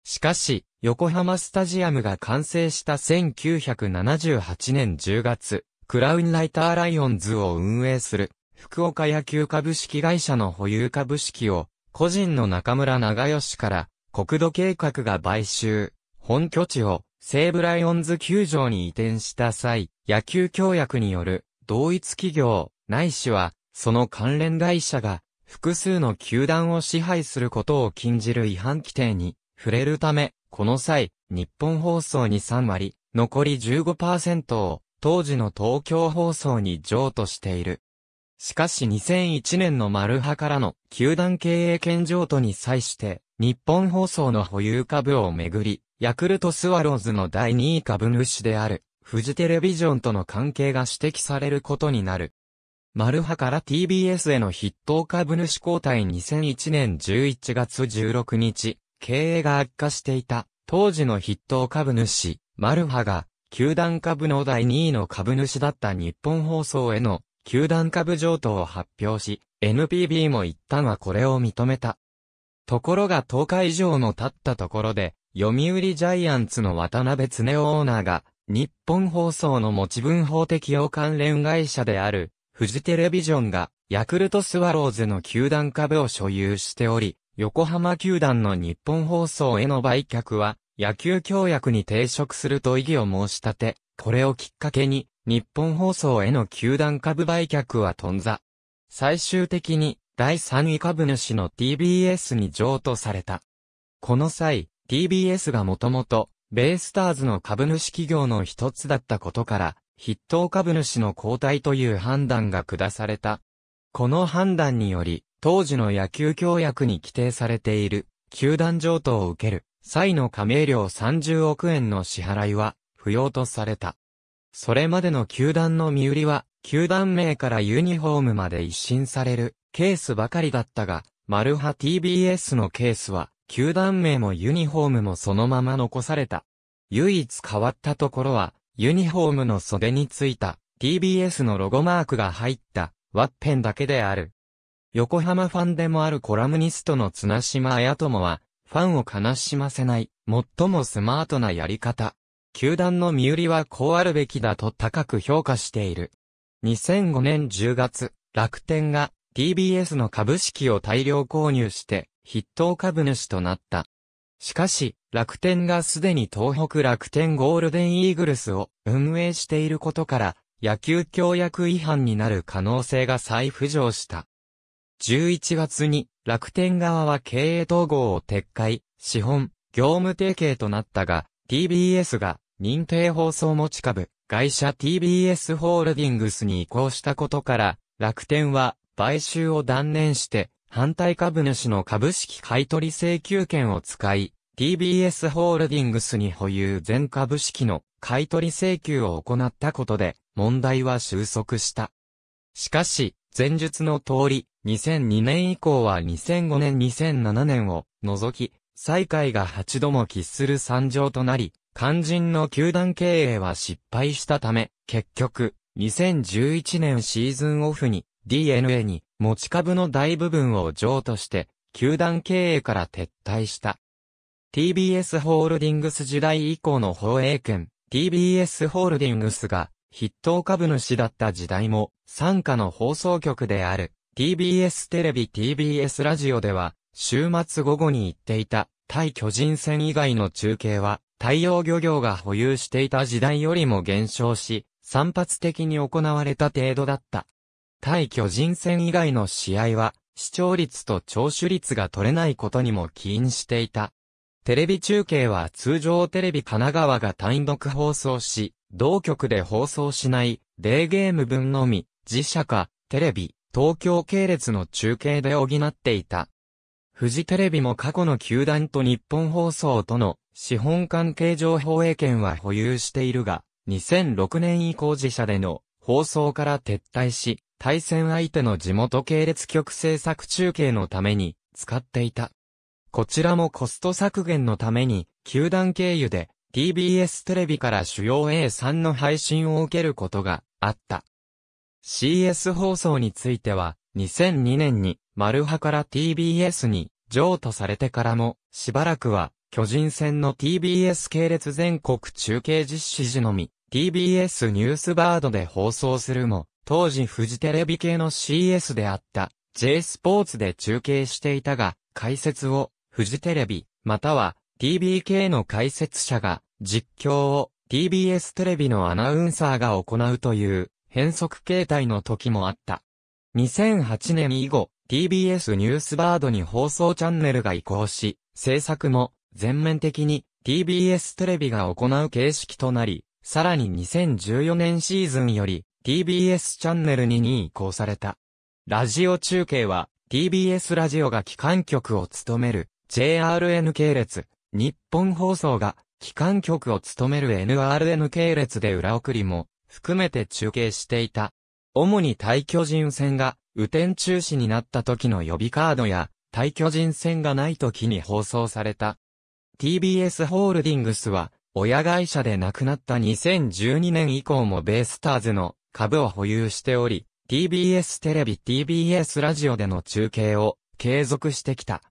しかし、横浜スタジアムが完成した1978年10月、クラウンライターライオンズを運営する、福岡野球株式会社の保有株式を、個人の中村長吉から、国土計画が買収、本拠地を、西武ライオンズ球場に移転した際、野球協約による、同一企業、ないしは、その関連会社が、複数の球団を支配することを禁じる違反規定に、触れるため、この際、日本放送に3割、残り15%を、当時の東京放送に譲渡している。しかし2001年のマルハからの球団経営権譲渡に際して、日本放送の保有株をめぐり、ヤクルトスワローズの第2位株主である、フジテレビジョンとの関係が指摘されることになる。マルハから TBS への筆頭株主交代2001年11月16日、経営が悪化していた、当時の筆頭株主、マルハが球団株の第2位の株主だった日本放送への球団株譲渡を発表し、NPB も一旦はこれを認めた。ところが10日以上も経ったところで、読売ジャイアンツの渡辺恒夫オーナーが、日本放送の持ち分法適用関連会社である、フジテレビジョンが、ヤクルトスワローズの球団株を所有しており、横浜球団の日本放送への売却は、野球協約に抵触すると異議を申し立て、これをきっかけに、日本放送への球団株売却は頓挫。最終的に、第3位株主の TBS に譲渡された。この際、TBS がもともと、ベイスターズの株主企業の一つだったことから、筆頭株主の交代という判断が下された。この判断により、当時の野球協約に規定されている、球団譲渡を受ける、際の加盟料30億円の支払いは不要とされた。それまでの球団の身売りは、球団名からユニフォームまで一新されるケースばかりだったが、マルハ TBS のケースは、球団名もユニフォームもそのまま残された。唯一変わったところは、ユニフォームの袖についた TBS のロゴマークが入ったワッペンだけである。横浜ファンでもあるコラムニストの綱島綾友は、ファンを悲しませない、最もスマートなやり方。球団の身売りはこうあるべきだと高く評価している。2005年10月、楽天が TBS の株式を大量購入して筆頭株主となった。しかし、楽天がすでに東北楽天ゴールデンイーグルスを運営していることから、野球協約違反になる可能性が再浮上した。11月に楽天側は経営統合を撤回、資本、業務提携となったが、TBS が認定放送持ち株、会社 TBS ホールディングスに移行したことから、楽天は買収を断念して、反対株主の株式買取請求権を使い、TBS ホールディングスに保有全株式の買取請求を行ったことで、問題は収束した。しかし、前述の通り、2002年以降は2005年2007年を除き、再開が8度も喫する惨状となり、肝心の球団経営は失敗したため、結局、2011年シーズンオフに DNA に持ち株の大部分を譲として、球団経営から撤退した。TBS ホールディングス時代以降の放映権、TBS ホールディングスが筆頭株主だった時代も、参加の放送局である、TBS テレビ TBS ラジオでは、週末午後に行っていた、対巨人戦以外の中継は、太陽漁業が保有していた時代よりも減少し、散発的に行われた程度だった。対巨人戦以外の試合は、視聴率と聴取率が取れないことにも起因していた。テレビ中継は通常テレビ神奈川が単独放送し、同局で放送しない、デーゲーム分のみ、自社か、テレビ、東京系列の中継で補っていた。富士テレビも過去の球団と日本放送との資本関係上放映権は保有しているが、2006年以降自社での放送から撤退し、対戦相手の地元系列局制作中継のために使っていた。こちらもコスト削減のために、球団経由で TBS テレビから主要 A3 の配信を受けることがあった。CS 放送については、2002年に、マルハから TBS に譲渡されてからも、しばらくは、巨人戦の TBS 系列全国中継実施時のみ、TBS ニュースバードで放送するも、当時フジテレビ系の CS であった J スポーツで中継していたが、解説をフジテレビ、または TBK の解説者が実況を TBS テレビのアナウンサーが行うという変則形態の時もあった。2008年以後、TBS ニュースバードに放送チャンネルが移行し、制作も全面的に TBS テレビが行う形式となり、さらに2014年シーズンより TBS チャンネルにに移行された。ラジオ中継は TBS ラジオが機関局を務める JRN 系列日本放送が、機関局を務める NRN 系列で裏送りも、含めて中継していた。主に対巨人戦が、雨天中止になった時の予備カードや、対巨人戦がない時に放送された。TBS ホールディングスは、親会社で亡くなった2012年以降もベイスターズの株を保有しており、TBS テレビ TBS ラジオでの中継を継続してきた。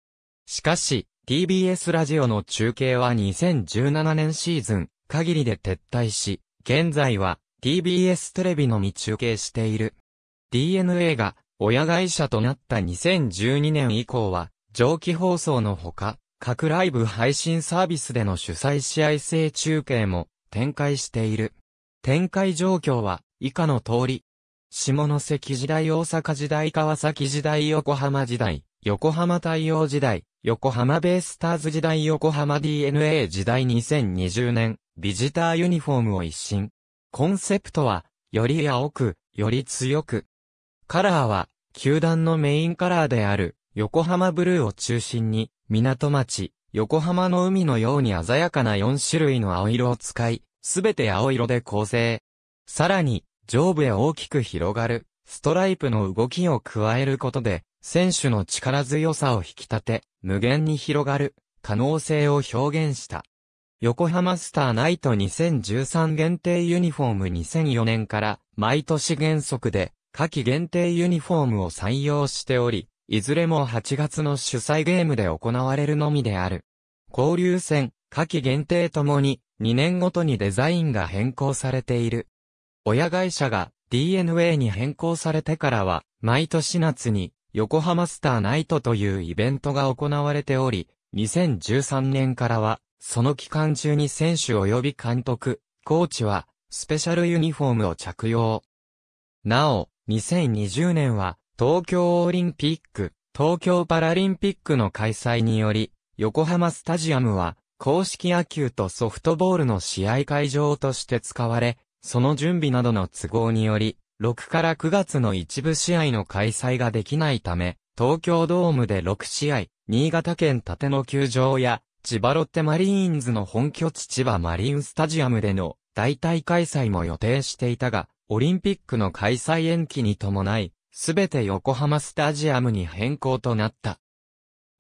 しかし、TBS ラジオの中継は2017年シーズン限りで撤退し、現在は TBS テレビのみ中継している。DNA が親会社となった2012年以降は、上記放送のほか、各ライブ配信サービスでの主催試合制中継も展開している。展開状況は以下の通り。下関時代大阪時代川崎時代横浜時代横浜対応時代、横浜ベイスターズ時代横浜 DNA 時代2020年、ビジターユニフォームを一新。コンセプトは、より青く、より強く。カラーは、球団のメインカラーである、横浜ブルーを中心に、港町、横浜の海のように鮮やかな4種類の青色を使い、すべて青色で構成。さらに、上部へ大きく広がる、ストライプの動きを加えることで、選手の力強さを引き立て、無限に広がる可能性を表現した。横浜スターナイト2013限定ユニフォーム2004年から毎年原則で夏季限定ユニフォームを採用しており、いずれも8月の主催ゲームで行われるのみである。交流戦、夏季限定ともに2年ごとにデザインが変更されている。親会社が DNA に変更されてからは毎年夏に横浜スターナイトというイベントが行われており、2013年からは、その期間中に選手及び監督、コーチは、スペシャルユニフォームを着用。なお、2020年は、東京オリンピック、東京パラリンピックの開催により、横浜スタジアムは、公式野球とソフトボールの試合会場として使われ、その準備などの都合により、6から9月の一部試合の開催ができないため、東京ドームで6試合、新潟県立野球場や、千葉ロッテマリーンズの本拠地千葉マリンスタジアムでの代替開催も予定していたが、オリンピックの開催延期に伴い、すべて横浜スタジアムに変更となった。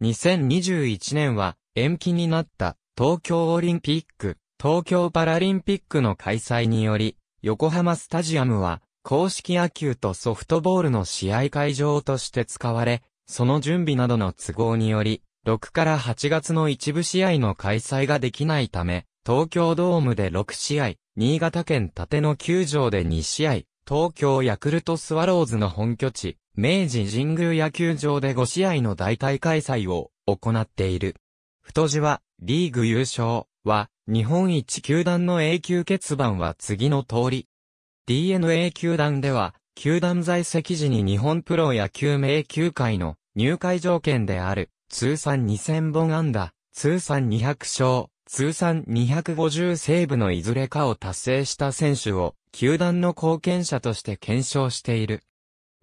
2021年は延期になった東京オリンピック、東京パラリンピックの開催により、横浜スタジアムは公式野球とソフトボールの試合会場として使われ、その準備などの都合により、6から8月の一部試合の開催ができないため、東京ドームで6試合、新潟県立野球場で2試合、東京ヤクルトスワローズの本拠地、明治神宮野球場で5試合の代替開催を行っている。太字は、リーグ優勝は、日本一球団の永久欠番は次の通り、DNA 球団では、球団在籍時に日本プロ野球名球会の入会条件である、通算2000本安打、通算200勝、通算250セーブのいずれかを達成した選手を、球団の貢献者として検証している。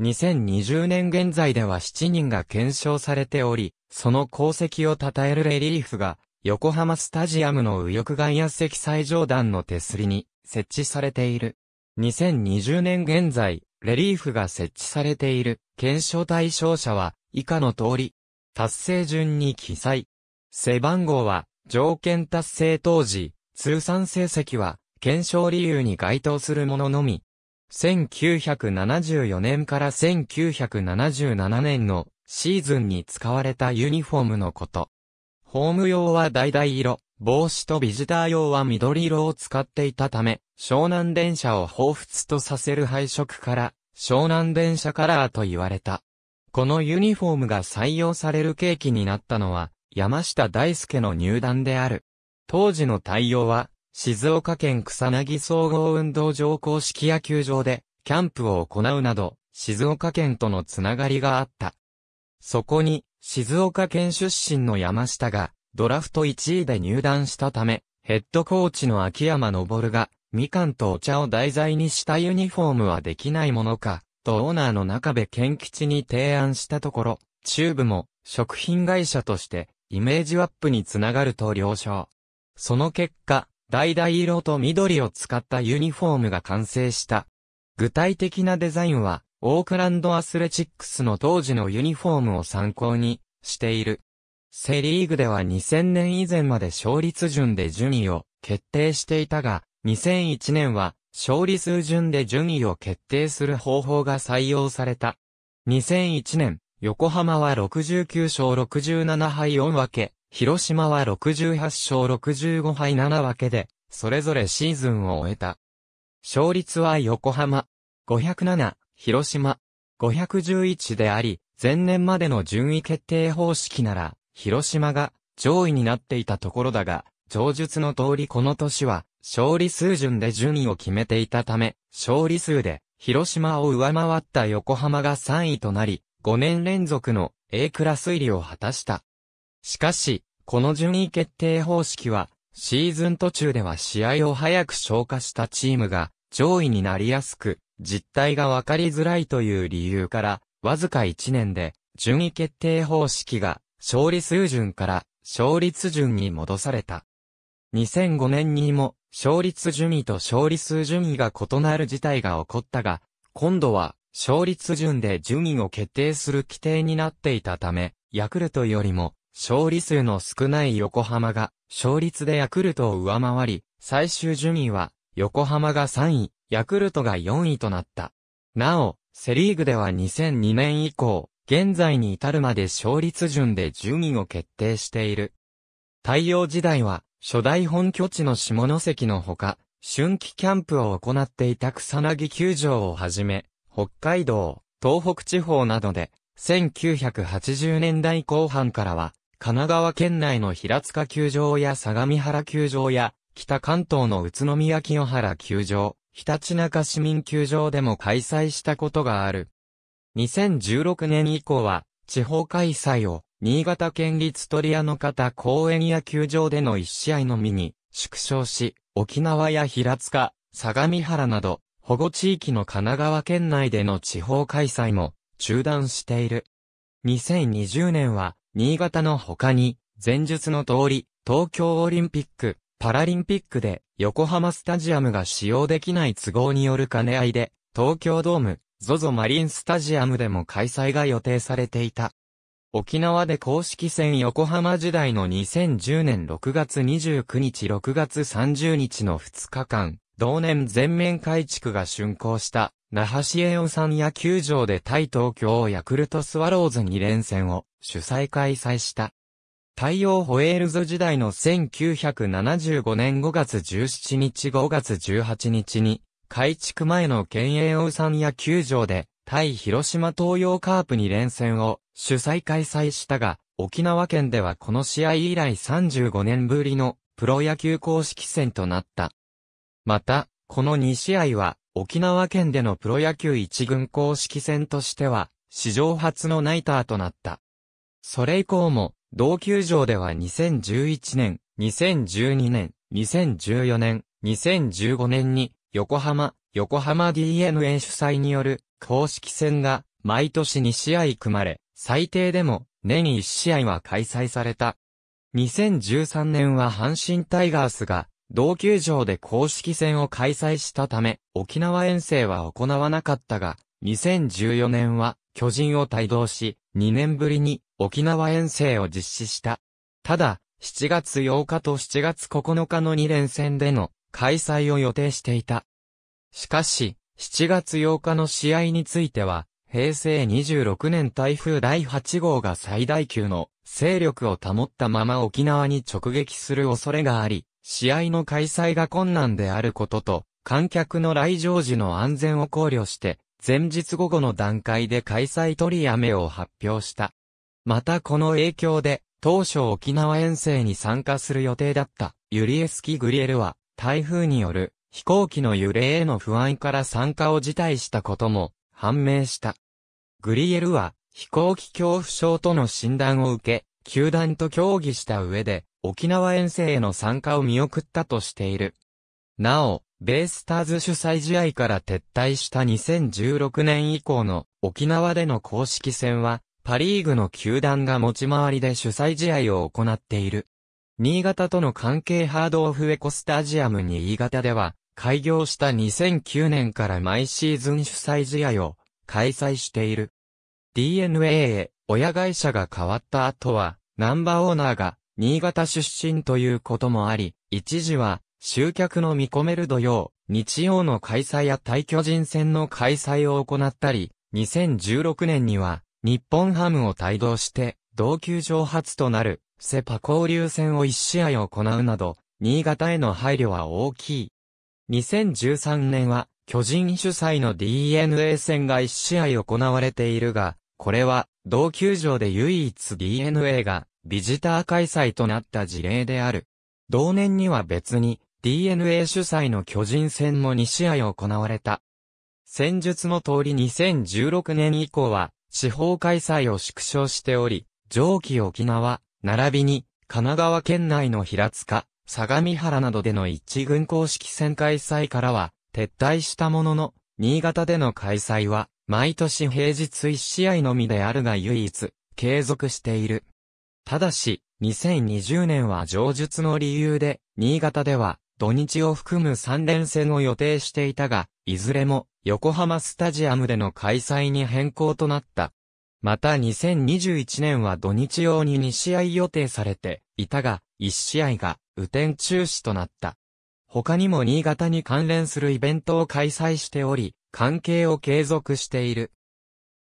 2020年現在では7人が検証されており、その功績を称えるレリーフが、横浜スタジアムの右翼外野席最上段の手すりに設置されている。2020年現在、レリーフが設置されている検証対象者は以下の通り、達成順に記載。背番号は条件達成当時、通算成績は検証理由に該当するもののみ。1974年から1977年のシーズンに使われたユニフォームのこと。ホーム用は橙色、帽子とビジター用は緑色を使っていたため、湘南電車を彷彿とさせる配色から、湘南電車カラーと言われた。このユニフォームが採用される契機になったのは、山下大輔の入団である。当時の対応は、静岡県草薙総合運動場公式野球場で、キャンプを行うなど、静岡県とのつながりがあった。そこに、静岡県出身の山下が、ドラフト1位で入団したため、ヘッドコーチの秋山昇が、みかんとお茶を題材にしたユニフォームはできないものか、とオーナーの中部健吉に提案したところ、中部も食品会社としてイメージアップにつながると了承。その結果、橙色と緑を使ったユニフォームが完成した。具体的なデザインは、オークランドアスレチックスの当時のユニフォームを参考にしている。セリーグでは2000年以前まで勝率順で順位を決定していたが、2001年は勝利数順で順位を決定する方法が採用された。2001年、横浜は69勝67敗4分け、広島は68勝65敗7分けで、それぞれシーズンを終えた。勝率は横浜、507、広島、511であり、前年までの順位決定方式なら、広島が上位になっていたところだが、上述の通りこの年は、勝利数順で順位を決めていたため、勝利数で、広島を上回った横浜が3位となり、5年連続の A クラス入りを果たした。しかし、この順位決定方式は、シーズン途中では試合を早く消化したチームが上位になりやすく、実態がわかりづらいという理由から、わずか1年で順位決定方式が勝利数順から勝率順に戻された。2005年にも勝率順位と勝利数順位が異なる事態が起こったが、今度は勝率順で順位を決定する規定になっていたため、ヤクルトよりも勝利数の少ない横浜が勝率でヤクルトを上回り、最終順位は横浜が3位、ヤクルトが4位となった。なお、セリーグでは2002年以降、現在に至るまで勝率順で順位を決定している。太陽時代は、初代本拠地の下関のほか、春季キャンプを行っていた草薙球場をはじめ、北海道、東北地方などで、1980年代後半からは、神奈川県内の平塚球場や相模原球場や、北関東の宇都宮清原球場、ひたちなか市民球場でも開催したことがある。2016年以降は、地方開催を、新潟県立鳥屋の方公園野球場での1試合のみに、縮小し、沖縄や平塚、相模原など、保護地域の神奈川県内での地方開催も、中断している。2020年は、新潟の他に、前述の通り、東京オリンピック、パラリンピックで横浜スタジアムが使用できない都合による兼ね合いで、東京ドーム、ZOZO マリンスタジアムでも開催が予定されていた。沖縄で公式戦横浜時代の2010年6月29日6月30日の2日間、同年全面改築が竣工した、那覇市営オサ野球場で対東京ヤクルトスワローズ2連戦を主催開催した。太陽ホエールズ時代の1975年5月17日5月18日に、改築前の県営大三野球場で、対広島東洋カープに連戦を主催開催したが、沖縄県ではこの試合以来35年ぶりのプロ野球公式戦となった。また、この2試合は沖縄県でのプロ野球一軍公式戦としては史上初のナイターとなった。それ以降も同球場では2011年、2012年、2014年、2015年に横浜、横浜 DNA 主催による公式戦が毎年2試合組まれ、最低でも年1試合は開催された。2013年は阪神タイガースが同球場で公式戦を開催したため、沖縄遠征は行わなかったが、2014年は巨人を帯同し、2年ぶりに沖縄遠征を実施した。ただ、7月8日と7月9日の2連戦での開催を予定していた。しかし、7月8日の試合については、平成26年台風第8号が最大級の勢力を保ったまま沖縄に直撃する恐れがあり、試合の開催が困難であることと、観客の来場時の安全を考慮して、前日午後の段階で開催取りやめを発表した。またこの影響で、当初沖縄遠征に参加する予定だった、ユリエスキ・グリエルは、台風による飛行機の揺れへの不安から参加を辞退したことも判明した。グリエルは飛行機恐怖症との診断を受け、球団と協議した上で沖縄遠征への参加を見送ったとしている。なお、ベイスターズ主催試合から撤退した2016年以降の沖縄での公式戦は、パリーグの球団が持ち回りで主催試合を行っている。新潟との関係ハードオフエコスタジアムに新潟では、開業した2009年から毎シーズン主催試合を開催している。DNA へ親会社が変わった後は、ナンバーオーナーが新潟出身ということもあり、一時は集客の見込める土曜、日曜の開催や対巨人戦の開催を行ったり、2016年には日本ハムを帯同して、同球場初となるセパ交流戦を1試合行うなど、新潟への配慮は大きい。2013年は、巨人主催の DNA 戦が1試合行われているが、これは、同球場で唯一 DNA が、ビジター開催となった事例である。同年には別に、DNA 主催の巨人戦も2試合行われた。戦術の通り2016年以降は、地方開催を縮小しており、上記沖縄、並びに、神奈川県内の平塚、相模原などでの一軍公式戦開催からは、撤退したものの、新潟での開催は、毎年平日1試合のみであるが唯一、継続している。ただし、2020年は上述の理由で、新潟では、土日を含む3連戦を予定していたが、いずれも、横浜スタジアムでの開催に変更となった。また2021年は土日用に2試合予定されていたが、1試合が雨天中止となった。他にも新潟に関連するイベントを開催しており、関係を継続している。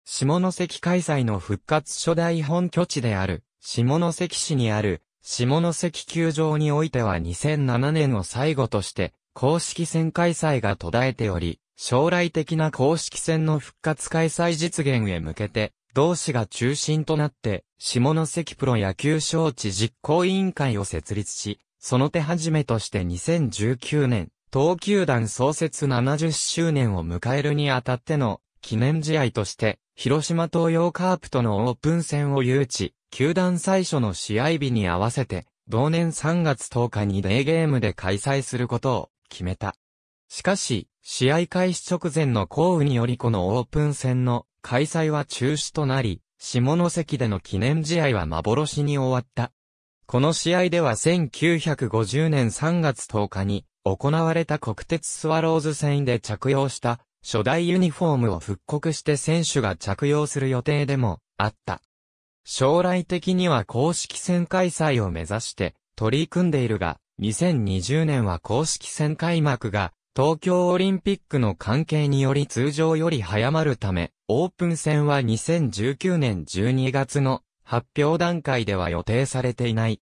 下関開催の復活初代本拠地である、下関市にある、下関球場においては2007年を最後として、公式戦開催が途絶えており、将来的な公式戦の復活開催実現へ向けて、同志が中心となって、下関プロ野球招致実行委員会を設立し、その手始めとして2019年、東球団創設70周年を迎えるにあたっての記念試合として、広島東洋カープとのオープン戦を誘致、球団最初の試合日に合わせて、同年3月10日にデーゲームで開催することを決めた。しかし、試合開始直前の降雨によりこのオープン戦の開催は中止となり、下関での記念試合は幻に終わった。この試合では1950年3月10日に行われた国鉄スワローズ戦で着用した初代ユニフォームを復刻して選手が着用する予定でもあった。将来的には公式戦開催を目指して取り組んでいるが、2020年は公式戦開幕が東京オリンピックの関係により通常より早まるため、オープン戦は2019年12月の発表段階では予定されていない。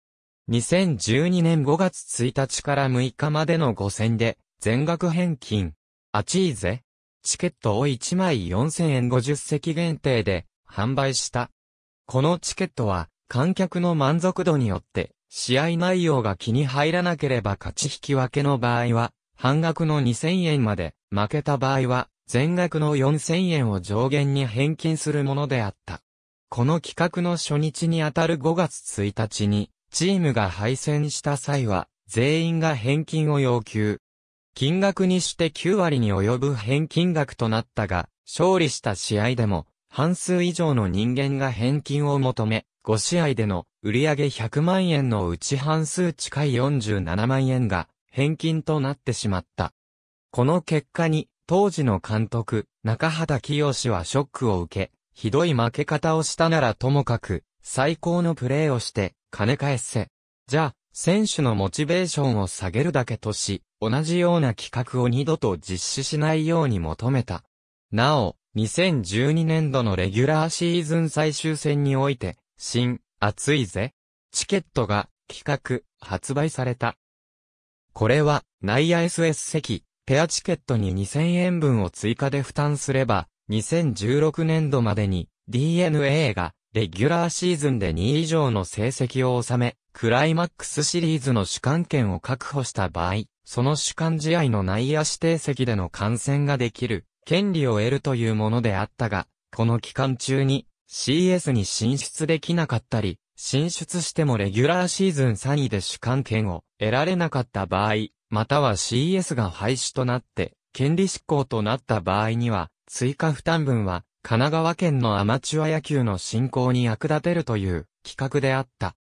2012年5月1日から6日までの5戦で全額返金。あちいぜ。チケットを1枚4000円50席限定で販売した。このチケットは観客の満足度によって試合内容が気に入らなければ勝ち引き分けの場合は半額の2000円まで負けた場合は全額の4000円を上限に返金するものであった。この企画の初日にあたる5月1日に、チームが敗戦した際は、全員が返金を要求。金額にして9割に及ぶ返金額となったが、勝利した試合でも、半数以上の人間が返金を求め、5試合での売上100万円のうち半数近い47万円が返金となってしまった。この結果に当時の監督、中畑清はショックを受け、ひどい負け方をしたならともかく、最高のプレーをして、金返せ。じゃあ、選手のモチベーションを下げるだけとし、同じような企画を二度と実施しないように求めた。なお、2012年度のレギュラーシーズン最終戦において、新、熱いぜ。チケットが、企画、発売された。これは、内野 SS 席、ペアチケットに2000円分を追加で負担すれば、2016年度までに DNA がレギュラーシーズンで2以上の成績を収め、クライマックスシリーズの主観権を確保した場合、その主観試合の内野指定席での観戦ができる権利を得るというものであったが、この期間中に CS に進出できなかったり、進出してもレギュラーシーズン3位で主観権を得られなかった場合、または CS が廃止となって、権利執行となった場合には、追加負担分は、神奈川県のアマチュア野球の振興に役立てるという企画であった。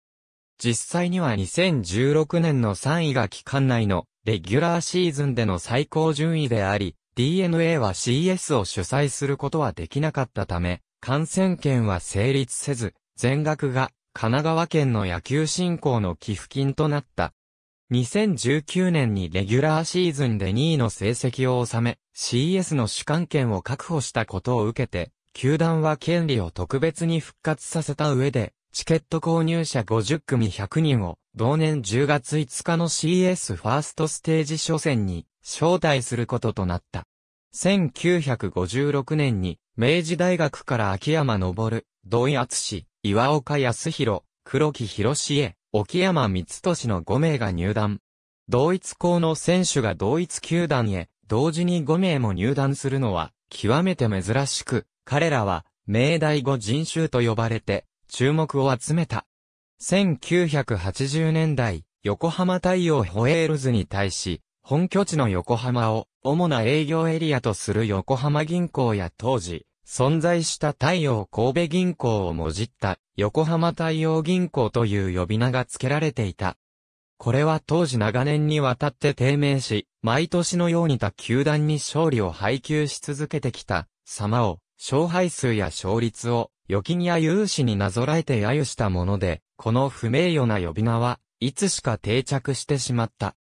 実際には2016年の3位が期間内のレギュラーシーズンでの最高順位であり、DNA は CS を主催することはできなかったため、感染権は成立せず、全額が神奈川県の野球振興の寄付金となった。2019年にレギュラーシーズンで2位の成績を収め、CS の主観権を確保したことを受けて、球団は権利を特別に復活させた上で、チケット購入者50組100人を、同年10月5日の CS ファーストステージ初戦に招待することとなった。1956年に、明治大学から秋山昇、土井厚志、岩岡康弘、黒木博士へ、沖山光俊の5名が入団。同一校の選手が同一球団へ、同時に5名も入団するのは、極めて珍しく、彼らは、明大語人種と呼ばれて、注目を集めた。1980年代、横浜太陽ホエールズに対し、本拠地の横浜を主な営業エリアとする横浜銀行や当時、存在した太陽神戸銀行をもじった横浜太陽銀行という呼び名が付けられていた。これは当時長年にわたって低迷し、毎年のように他球団に勝利を配給し続けてきた、様を、勝敗数や勝率を、預金や融資になぞらえて揶揄したもので、この不名誉な呼び名は、いつしか定着してしまった。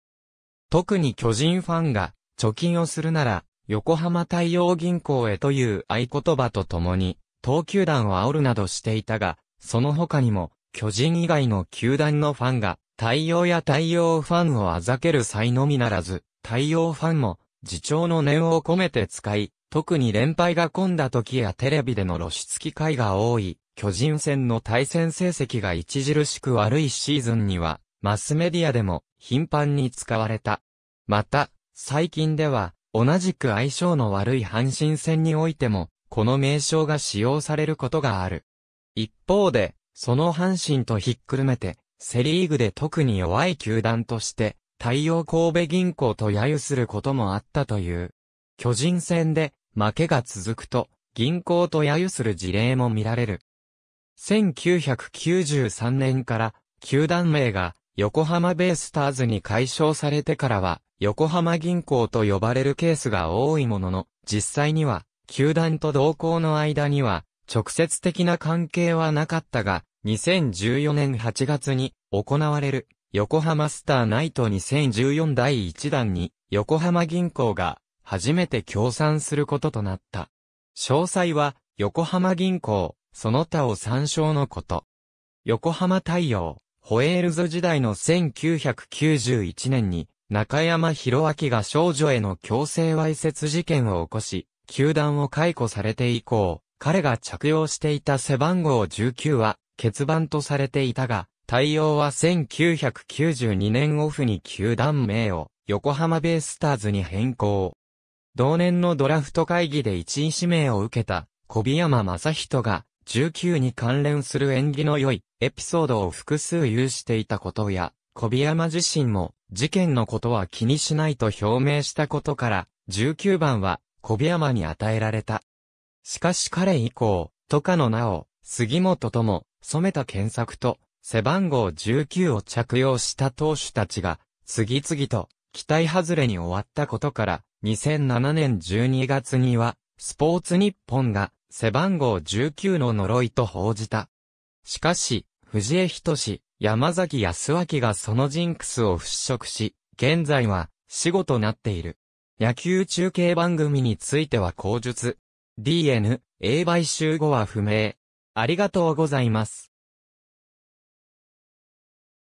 特に巨人ファンが、貯金をするなら、横浜太陽銀行へという合言葉とともに、投球団を煽るなどしていたが、その他にも、巨人以外の球団のファンが、太陽や太陽ファンをあざける際のみならず、太陽ファンも、自重の念を込めて使い、特に連敗が込んだ時やテレビでの露出機会が多い、巨人戦の対戦成績が著しく悪いシーズンには、マスメディアでも頻繁に使われた。また、最近では、同じく相性の悪い阪神戦においても、この名称が使用されることがある。一方で、その阪神とひっくるめて、セリーグで特に弱い球団として、太陽神戸銀行と揶揄することもあったという。巨人戦で、負けが続くと、銀行と揶揄する事例も見られる。1993年から、球団名が横浜ベイスターズに解消されてからは、横浜銀行と呼ばれるケースが多いものの、実際には、球団と同行の間には、直接的な関係はなかったが、2014年8月に行われる横浜スターナイト2014第1弾に横浜銀行が初めて協賛することとなった。詳細は横浜銀行、その他を参照のこと。横浜太陽、ホエールズ時代の1991年に中山博明が少女への強制わいせつ事件を起こし、球団を解雇されて以降、彼が着用していた背番号19は、欠番とされていたが、対応は1992年オフに球団名を横浜ベイスターズに変更。同年のドラフト会議で1位指名を受けた小宮山正人が19に関連する縁起の良いエピソードを複数有していたことや、小宮山自身も事件のことは気にしないと表明したことから、19番は、小部山に与えられた。しかし彼以降、都下の名を、杉本とも、染めた検索と、背番号19を着用した投手たちが、次々と、期待外れに終わったことから、2007年12月には、スポーツ日本が、背番号19の呪いと報じた。しかし、藤江仁志、山崎康明がそのジンクスを払拭し、現在は死後となっている。野球中継番組については口述。DN、A 買収後は不明。ありがとうございます。